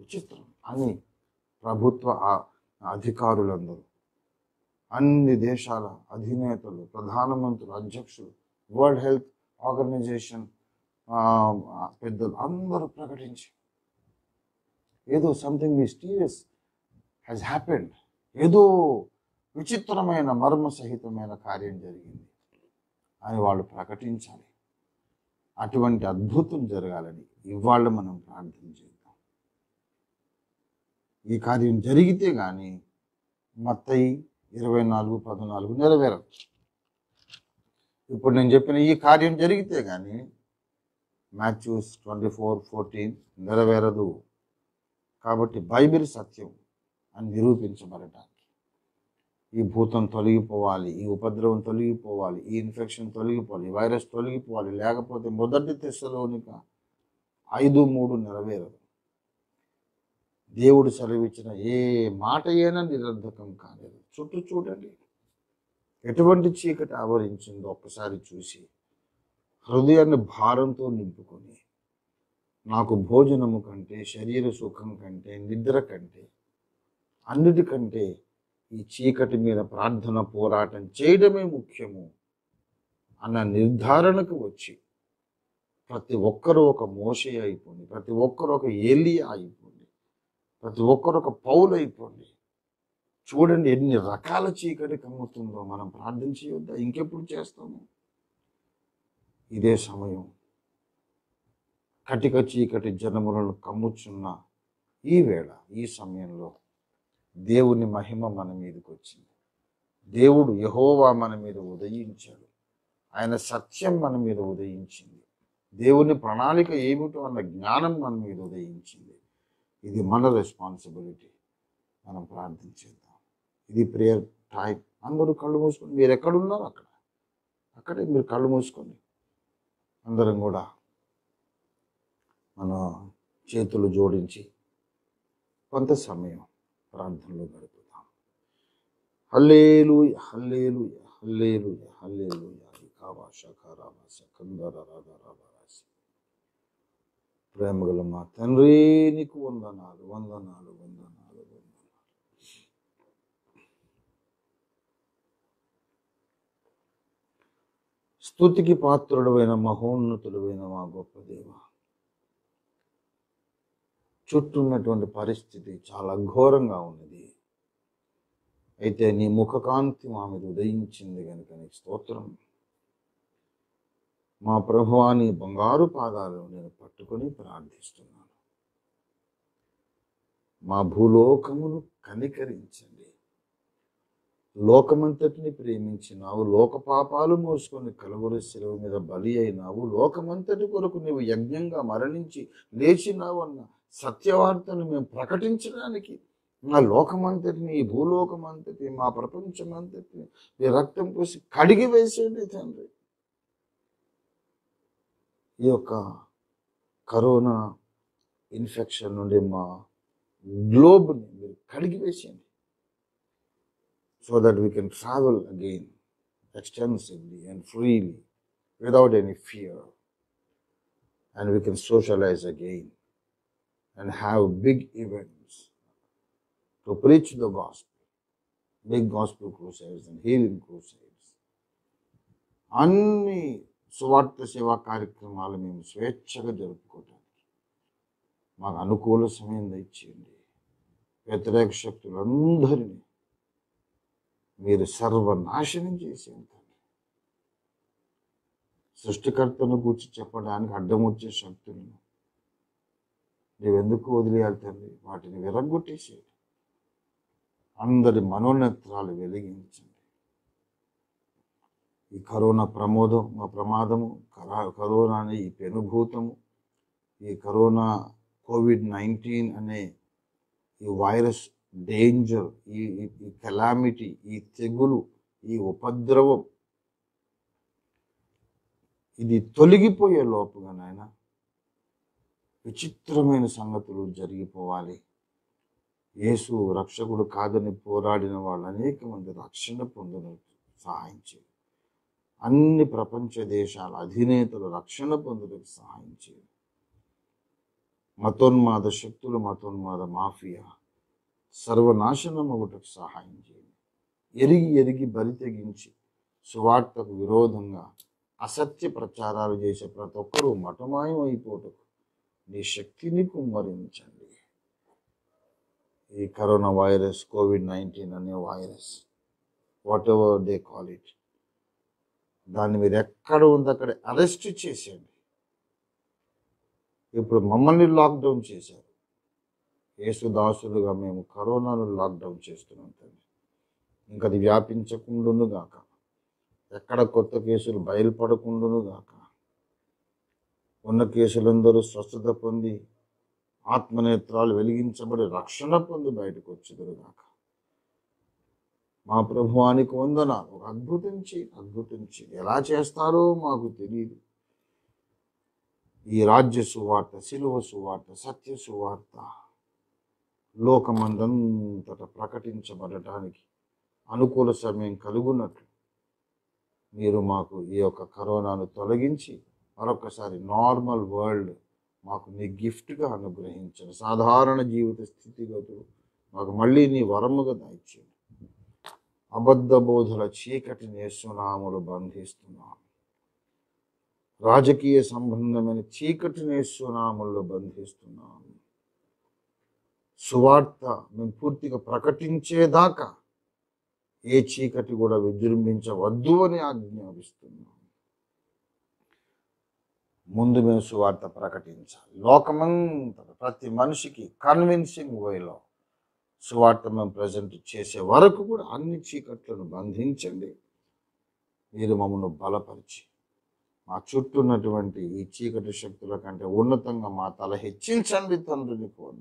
విచిత్రం అని ప్రభుత్వ అధికారులందరూ అన్ని దేశాల అధినేతలు ప్రధానమంత్రులు అధ్యక్షులు వరల్డ్ హెల్త్ ఆర్గనైజేషన్ పెద్దలు అందరూ ప్రకటించి ఏదో సంథింగ్ మిస్టీరియస్ హ్యాస్ హ్యాపెండ్ ఏదో విచిత్రమైన మర్మ సహితమైన కార్యం జరిగింది అని వాళ్ళు ప్రకటించాలి అటువంటి అద్భుతం జరగాలని ఇవాళ మనం ప్రార్థన చేద్దాం ఈ కార్యం జరిగితే కానీ మత్తయి ఇరవై నాలుగు పద్నాలుగు నెరవేరచ్చు ఇప్పుడు నేను చెప్పిన ఈ కార్యం జరిగితే కానీ మాథ్యూస్ ట్వంటీ ఫోర్ ఫోర్టీన్ నెరవేరదు కాబట్టి బైబిల్ సత్యం అని నిరూపించబడటానికి ఈ భూతం తొలగిపోవాలి ఈ ఉపద్రవం తొలగిపోవాలి ఈ ఇన్ఫెక్షన్ తొలగిపోవాలి ఈ వైరస్ తొలగిపోవాలి లేకపోతే మొదటి తెశలోనిక ఐదు మూడు నెరవేరదు దేవుడు సెలవిచ్చిన ఏ మాట అయినా నిరర్ధకం కాలేదు చుట్టూ చూడండి ఎటువంటి చీకటి ఆవరించిందో ఒక్కసారి చూసి హృదయాన్ని భారంతో నింపుకొని నాకు భోజనము కంటే శరీర సుఖం కంటే నిద్ర కంటే అన్నిటికంటే ఈ చీకటి మీద ప్రార్థన పోరాటం చేయడమే ముఖ్యము అన్న నిర్ధారణకు వచ్చి ప్రతి ఒక్కరూ ఒక మోసే అయిపోయింది ప్రతి ఒక్కరూ ఒక ఏలియా అయిపోయింది ప్రతి ఒక్కరు ఒక పౌలు అయిపోండి చూడండి ఎన్ని రకాల చీకటి కమ్ముతుందో మనం ప్రార్థన చేయొద్దా ఇంకెప్పుడు చేస్తాము ఇదే సమయం కటిక చీకటి జనములను కమ్ముచున్న ఈ వేళ ఈ సమయంలో దేవుని మహిమ మన మీదకి వచ్చింది దేవుడు యహోవా మన మీద ఉదయించాడు ఆయన సత్యం మన మీద ఉదయించింది దేవుని ప్రణాళిక ఏమిటో అన్న జ్ఞానం మన మీద ఉదయించింది ఇది మన రెస్పాన్సిబిలిటీ మనం ప్రార్థించేద్దాం ఇది ప్రేయర్ టైం అందరూ కళ్ళు మూసుకొని మీరు ఎక్కడున్నారో అక్కడ అక్కడే మీరు కళ్ళు మూసుకొని అందరం కూడా మన చేతులు జోడించి కొంత సమయం ప్రార్థనలో గడుపుతాం హల్లేలు హల్లేలు హల్లేలు హల్లేలు కావా శఖ రామ శకందర ప్రేమగల మా తండ్రి నీకు వందనాలు వందనాలు వందనాలు వందనాలు స్థుతికి పాత్రుడవైన మహోన్నతుడమైన మా గొప్ప దేవ చుట్టూ ఉన్నటువంటి పరిస్థితి చాలా ఘోరంగా ఉన్నది అయితే నీ ముఖకాంతి మా మీద ఉదయించింది కనుక నీకు స్తోత్రం మా ప్రభువాని బంగారు పాదాలు నేను పట్టుకొని ప్రార్థిస్తున్నాను మా భూలోకమును కనికరించండి లోకమంతటిని ప్రేమించినావు లోక పాపాలు మోసుకొని కలువరి శిలువ మీద బలి అయినావు లోకమంతటి కొరకు నీవు యజ్ఞంగా మరణించి లేచినావు అన్న సత్యవార్తను మేము ప్రకటించడానికి మా లోకమంతటిని భూలోకమంతటి మా ప్రపంచమంతటిని మీ రక్తం పోసి కడిగి వేసేయండి తండ్రి ఈ యొక్క కరోనా ఇన్ఫెక్షన్ నుండి మా గ్లోబ్ని మీరు కడిగి వేసేయండి so that we can travel again extensively and freely without any fear and we can socialise again and have big events to preach the gospel big gospel crusades and healing crusades అన్నీ సువార్త సేవా కార్యక్రమాలు మేము స్వేచ్ఛగా జరుపుకుంటాం మాకు అనుకూల సమయం దయచేయండి వ్యతిరేక శక్తులందరినీ మీరు సర్వనాశనం చేసేయండి సృష్టికర్తను గురించి చెప్పడానికి అడ్డం వచ్చే శక్తులను నీవెందుకు వదిలేయాలి తండ్రి వాటిని విరగ్గొట్టేసేయండి అందరి మనోనేత్రాలు వెలిగించండి ఈ కరోనా ప్రమోదం మా ప్రమాదము కరోనా అనే ఈ పెనుభూతము ఈ కరోనా కోవిడ్ నైన్టీన్ అనే ఈ వైరస్ డేంజర్ ఈ ఈ కెలామిటీ ఈ తెగులు ఈ ఉపద్రవం ఇది తొలగిపోయే లోపుగా నాయన విచిత్రమైన సంగతులు జరిగిపోవాలి యేసు రక్షకుడు కాదని పోరాడిన వాళ్ళు అనేక మంది రక్షణ పొందడం సహాయం చేయాలి అన్ని ప్రపంచ దేశాల అధినేతలు రక్షణ పొందుటకు సహాయం చేయాలి మతోన్మాద శక్తులు మతోన్మాద మాఫియా సర్వనాశనం ఒకటకు సహాయం చేయండి ఎరిగి ఎరిగి బలి తెగించి సువార్తకు విరోధంగా అసత్య ప్రచారాలు చేసే ప్రతి ఒక్కరూ మఠమాయం అయిపోటకు నీ శక్తిని కుమ్మరించండి ఈ కరోనా వైరస్ కోవిడ్ నైన్టీన్ అనే virus whatever they call it దాన్ని మీరు ఎక్కడ ఉంది అక్కడ అరెస్ట్ చేసేయండి ఇప్పుడు మమ్మల్ని లాక్డౌన్ చేశారు యేసుదాసులుగా మేము కరోనాను లాక్డౌన్ చేస్తున్నాం తండ్రి ఇంకా అది వ్యాపించకుండాను గాక ఎక్కడ కొత్త కేసులు బయలుపడకుండాను గాక ఉన్న కేసులందరూ స్వస్థత పొంది ఆత్మనేత్రాలు వెలిగించబడి రక్షణ పొంది బయటకు వచ్చుదురుగాక మా ప్రభువానికి వందనాలు అద్భుతించి అద్భుతించి ఎలా చేస్తారో మాకు తెలియదు ఈ రాజ్య సువార్త శిలువ సువార్త సత్య సువార్త లోకమందంతట ప్రకటించబడటానికి అనుకూల సమయం కలుగున్నట్లు మీరు మాకు ఈ యొక్క కరోనాను తొలగించి మరొకసారి నార్మల్ వరల్డ్ మాకు మీ గిఫ్ట్గా అనుగ్రహించిన సాధారణ జీవిత స్థితిగతులు మాకు మళ్ళీ నీ వరముగా దాయిచ్చేయండి అబద్ధ బోధుల చీకటిని యేసునాములు బంధిస్తున్నాను రాజకీయ సంబంధమైన చీకటిని యేసునాముల్లో బంధిస్తున్నాను సువార్త మేము పూర్తిగా ప్రకటించేదాకా ఏ చీకటి కూడా విజృంభించవద్దు అని ఆజ్ఞాపిస్తున్నాం ముందు మేము సువార్త ప్రకటించాలి లోకమంతా ప్రతి మనిషికి కన్విన్సింగ్ వేలో సువార్త మేము ప్రజెంట్ చేసే వరకు కూడా అన్ని చీకట్లను బంధించండి మీరు మమ్మల్ని బలపరిచి మా చుట్టూ ఉన్నటువంటి ఈ చీకటి శక్తుల కంటే ఉన్నతంగా మా తల హెచ్చించండి తండ్రిని నీకు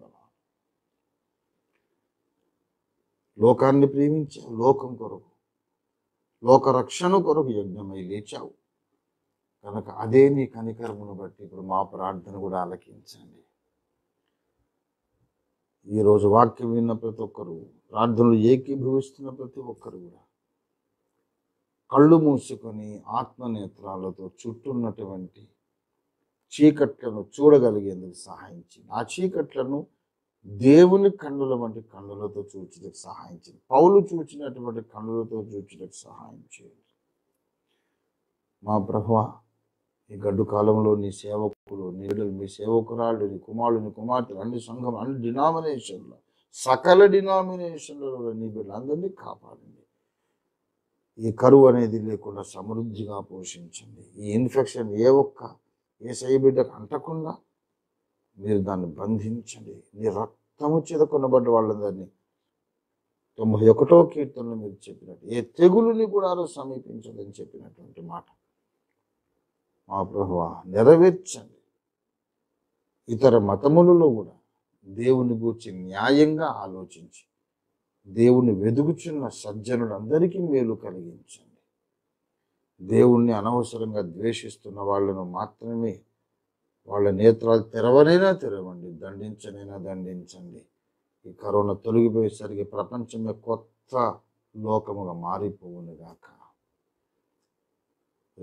లోకాన్ని ప్రేమించావు లోకం కొరకు లోకరక్షణ కొరకు యజ్ఞమై లేచావు కనుక అదే నీ కనికరమును బట్టి ఇప్పుడు మా ప్రార్థన కూడా ఆలకించండి ఈరోజు వాక్యం విన్న ప్రతి ఒక్కరు ప్రార్థనలు ఏకీభవిస్తున్న ప్రతి ఒక్కరు కూడా కళ్ళు మూసుకొని ఆత్మనేత్రాలతో చుట్టూన్నటువంటి చీకట్లను చూడగలిగేందుకు సహాయించింది ఆ చీకట్లను దేవుని కన్నుల వంటి కన్నులతో చూచడానికి సహాయించింది పౌలు చూచినటువంటి కన్నులతో చూచడానికి సహాయం చేయండి మా ప్రభు ఈ గడ్డు కాలంలో నీ సేవ అప్పుడు నీ మీ సేవకురాళ్ళు నీ కుమారుడు నీ కుమార్తెలు అన్ని సంఘం అన్ని డినామినేషన్లు సకల డినామినేషన్లలో నీ బిడ్డలందరినీ కాపాడండి ఈ కరువు అనేది లేకుండా సమృద్ధిగా పోషించండి ఈ ఇన్ఫెక్షన్ ఏ ఒక్క ఏ సై బిడ్డకు అంటకుండా మీరు దాన్ని బంధించండి నీ రక్తము చేత కొనబడ్డ వాళ్ళందరినీ తొంభై ఒకటో కీర్తనలు మీరు చెప్పినట్టు ఏ తెగులుని కూడా సమీపించదని చెప్పినటువంటి మాట మా ప్రభు నెరవేర్చండి ఇతర మతములలో కూడా దేవుని గూర్చి న్యాయంగా ఆలోచించి దేవుని వెదుగుచున్న సజ్జనులందరికీ మేలు కలిగించండి దేవుణ్ణి అనవసరంగా ద్వేషిస్తున్న వాళ్ళను మాత్రమే వాళ్ళ నేత్రాలు తెరవనైనా తెరవండి దండించనైనా దండించండి ఈ కరోనా తొలగిపోయేసరికి ప్రపంచమే కొత్త లోకముగా మారిపోవును గాక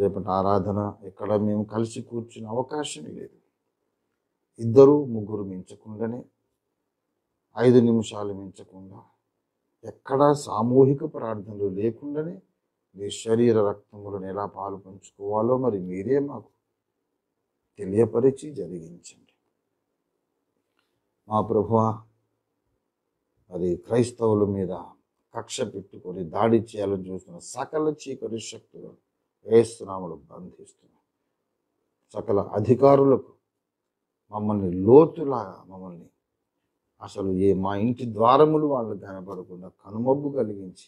రేపటి ఆరాధన ఇక్కడ మేము కలిసి కూర్చునే అవకాశం లేదు ఇద్దరు ముగ్గురు మించకుండానే ఐదు నిమిషాలు మించకుండా ఎక్కడా సామూహిక ప్రార్థనలు లేకుండానే మీ శరీర రక్తములను ఎలా పాలు పంచుకోవాలో మరి మీరే మాకు తెలియపరిచి జరిగించండి మా ప్రభు మరి క్రైస్తవుల మీద కక్ష పెట్టుకొని దాడి చేయాలని చూస్తున్న సకల చీకటి శక్తులు ఏ స్నాములు బంధిస్తున్నాం సకల అధికారులకు మమ్మల్ని లోతులాగా మమ్మల్ని అసలు ఏ మా ఇంటి ద్వారములు వాళ్ళు కనపడకుండా కనుమబ్బు కలిగించి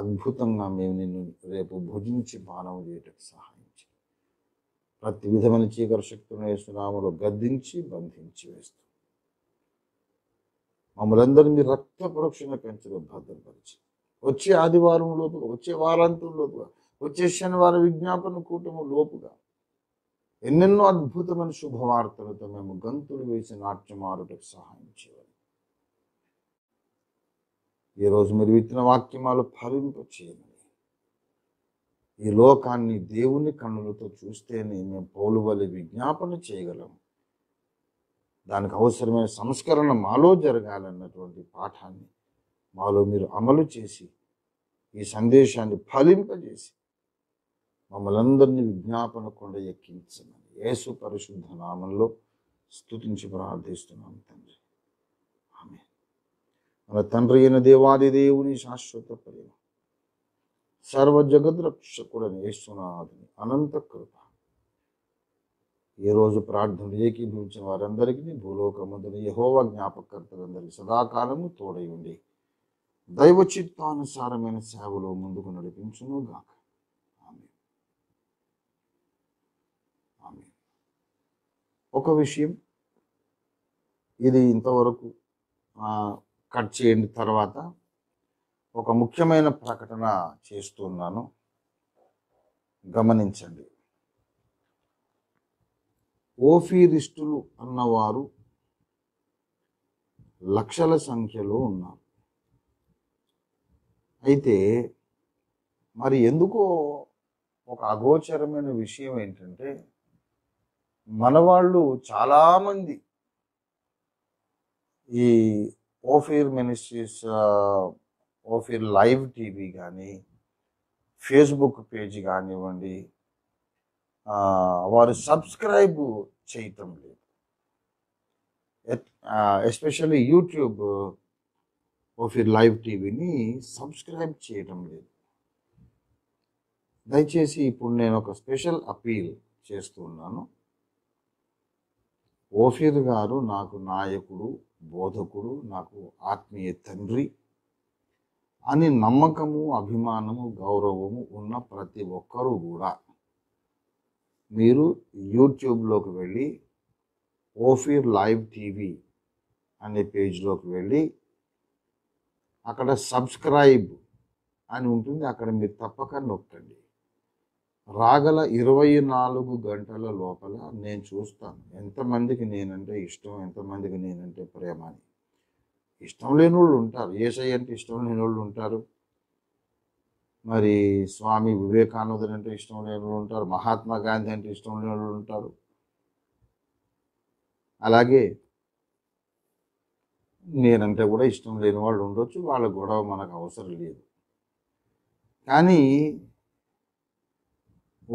అద్భుతంగా మేము నిన్ను రేపు భుజించి పానం చేయటకు సహాయించి ప్రతి విధమైన చీకర శక్తులను యేసునామలో గద్దించి బంధించి వేస్తూ మమ్మల్ందరినీ మీ రక్త పరోక్షణ పెంచడం భద్రపరిచి వచ్చే ఆదివారం లోపుగా వచ్చే వారాంతం లోపుగా వచ్చే శనివారం విజ్ఞాపన కూటము లోపుగా ఎన్నెన్నో అద్భుతమైన శుభవార్తలతో మేము గంతులు వేసి నాట్యమారుటకు సహాయం చేయాలి ఈరోజు మీరు విత్తిన వాక్యమాలు ఫలింప చేయమని ఈ లోకాన్ని దేవుని కన్నులతో చూస్తేనే మేము పౌలువలి విజ్ఞాపన చేయగలం దానికి అవసరమైన సంస్కరణ మాలో జరగాలన్నటువంటి పాఠాన్ని మాలో మీరు అమలు చేసి ఈ సందేశాన్ని ఫలింపజేసి మమ్మలందరినీ విజ్ఞాపన కొండ ఎక్కించమని యేసు పరిశుద్ధ నామంలో స్థుతించి ప్రార్థిస్తున్నాను తండ్రి ఆమె మన తండ్రి అయిన దేవాది దేవుని శాశ్వత ప్రేమ సర్వ జగద్రక్షకుడని యేసునాథుని అనంత కృప ఈరోజు ప్రార్థన ఏకీభవించిన వారందరికీ భూలోకముందుని యహోవ జ్ఞాపకర్తలందరికీ సదాకాలము తోడై ఉండి దైవ చిత్తానుసారమైన సేవలో ముందుకు నడిపించునుగాక ఒక విషయం ఇది ఇంతవరకు కట్ చేయండి తర్వాత ఒక ముఖ్యమైన ప్రకటన చేస్తున్నాను గమనించండి ఓఫీరిస్టులు అన్నవారు లక్షల సంఖ్యలో ఉన్నారు అయితే మరి ఎందుకో ఒక అగోచరమైన విషయం ఏంటంటే మనవాళ్ళు చాలామంది ఈ Ophir ministries Ophir live TV కానీ ఫేస్బుక్ పేజ్ కానివ్వండి వారు సబ్స్క్రైబ్ చేయటం లేదు ఎస్పెషల్లీ యూట్యూబ్ ఓఫీర్ లైవ్ టీవీని సబ్స్క్రైబ్ చేయటం లేదు దయచేసి ఇప్పుడు నేను ఒక స్పెషల్ అపీల్ చేస్తున్నాను ఓఫీర్ గారు నాకు నాయకుడు బోధకుడు నాకు ఆత్మీయ తండ్రి అని నమ్మకము అభిమానము గౌరవము ఉన్న ప్రతి ఒక్కరూ కూడా మీరు యూట్యూబ్లోకి వెళ్ళి ఓఫీర్ లైవ్ టీవీ అనే పేజ్లోకి వెళ్ళి అక్కడ సబ్స్క్రైబ్ అని ఉంటుంది అక్కడ మీరు తప్పక నొక్కండి రాగల ఇరవై నాలుగు గంటల లోపల నేను చూస్తాను ఎంతమందికి నేనంటే ఇష్టం ఎంతమందికి నేనంటే ప్రేమ అని ఇష్టం లేని వాళ్ళు ఉంటారు ఏసై అంటే ఇష్టం లేని వాళ్ళు ఉంటారు మరి స్వామి వివేకానందుడు అంటే ఇష్టం లేని వాళ్ళు ఉంటారు మహాత్మా గాంధీ అంటే ఇష్టం లేని వాళ్ళు ఉంటారు అలాగే నేనంటే కూడా ఇష్టం లేని వాళ్ళు ఉండొచ్చు వాళ్ళ గొడవ మనకు అవసరం లేదు కానీ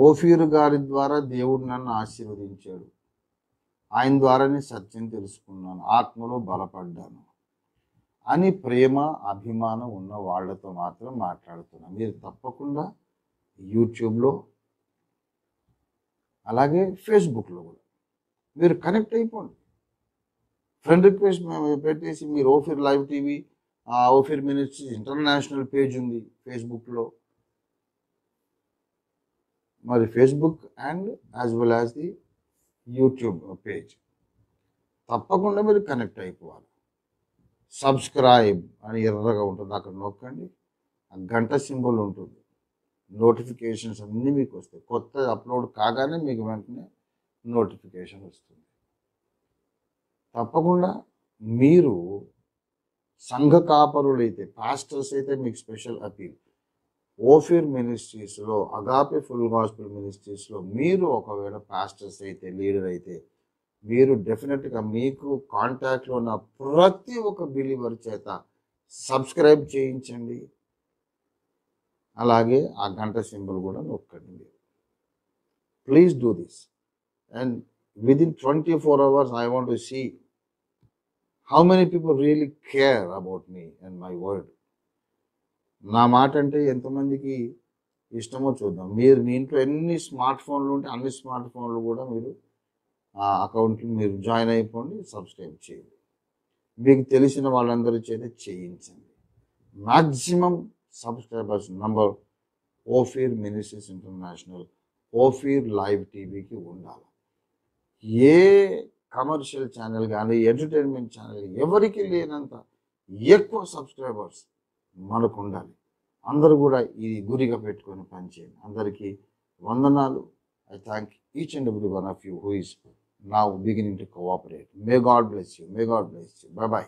ఓఫీరు గారి ద్వారా దేవుడు నన్ను ఆశీర్వదించాడు ఆయన ద్వారానే సత్యం తెలుసుకున్నాను ఆత్మలో బలపడ్డాను అని ప్రేమ అభిమానం ఉన్న వాళ్ళతో మాత్రం మాట్లాడుతున్నాను మీరు తప్పకుండా యూట్యూబ్లో అలాగే ఫేస్బుక్లో కూడా మీరు కనెక్ట్ అయిపోండి ఫ్రెండ్ రిక్వెస్ట్ మేము పెట్టేసి మీరు Ophir live TV Ophir ministry international page ఉంది ఫేస్బుక్లో మరి Facebook and as well as the YouTube page తప్పకుండా మీరు కనెక్ట్ అయిపోవాలి సబ్స్క్రైబ్ అని ఎర్రగా ఉంటుంది అక్కడ నొక్కండి ఆ గంట సింబల్ ఉంటుంది నోటిఫికేషన్స్ అన్నీ మీకు వస్తాయి కొత్త అప్లోడ్ కాగానే మీకు వెంటనే నోటిఫికేషన్ వస్తుంది తప్పకుండా మీరు సంఘ కాపరులు అయితే పాస్టర్స్ అయితే మీకు స్పెషల్ అపీల్ ఓఫీర్ మినిస్ట్రీస్లో అగాపి ఫుల్ గాస్పుల్ మినిస్ట్రీస్లో మీరు ఒకవేళ పాస్టర్స్ అయితే లీడర్ అయితే మీరు డెఫినెట్గా మీకు కాంటాక్ట్లో ఉన్న ప్రతి ఒక్క బిలీవర్ చేత సబ్స్క్రైబ్ చేయించండి అలాగే ఆ గంట సింబల్ కూడా నొక్కండి please do this and within twenty four hours I want to see how many people really care about me and my word నా మాట అంటే ఎంతమందికి ఇష్టమో చూద్దాం మీరు మీ ఇంట్లో ఎన్ని స్మార్ట్ ఫోన్లు ఉంటే అన్ని స్మార్ట్ ఫోన్లు కూడా మీరు ఆ అకౌంట్లు మీరు జాయిన్ అయిపోండి సబ్స్క్రైబ్ చేయండి మీకు తెలిసిన వాళ్ళందరి చేత చేయించండి maximum subscribers number Ophir ministries international Ophir live టీవీకి ఉండాలి ఏ కమర్షియల్ ఛానల్ కానీ ఎంటర్టైన్మెంట్ ఛానల్ ఎవరికి లేనంత ఎక్కువ సబ్స్క్రైబర్స్ మనకు ఉండాలి అందరూ కూడా ఇది గురిగా పెట్టుకొని పనిచేయండి అందరికీ వందనాలు I thank each and every one of you who is now beginning to cooperate may God bless you may God bless you bye by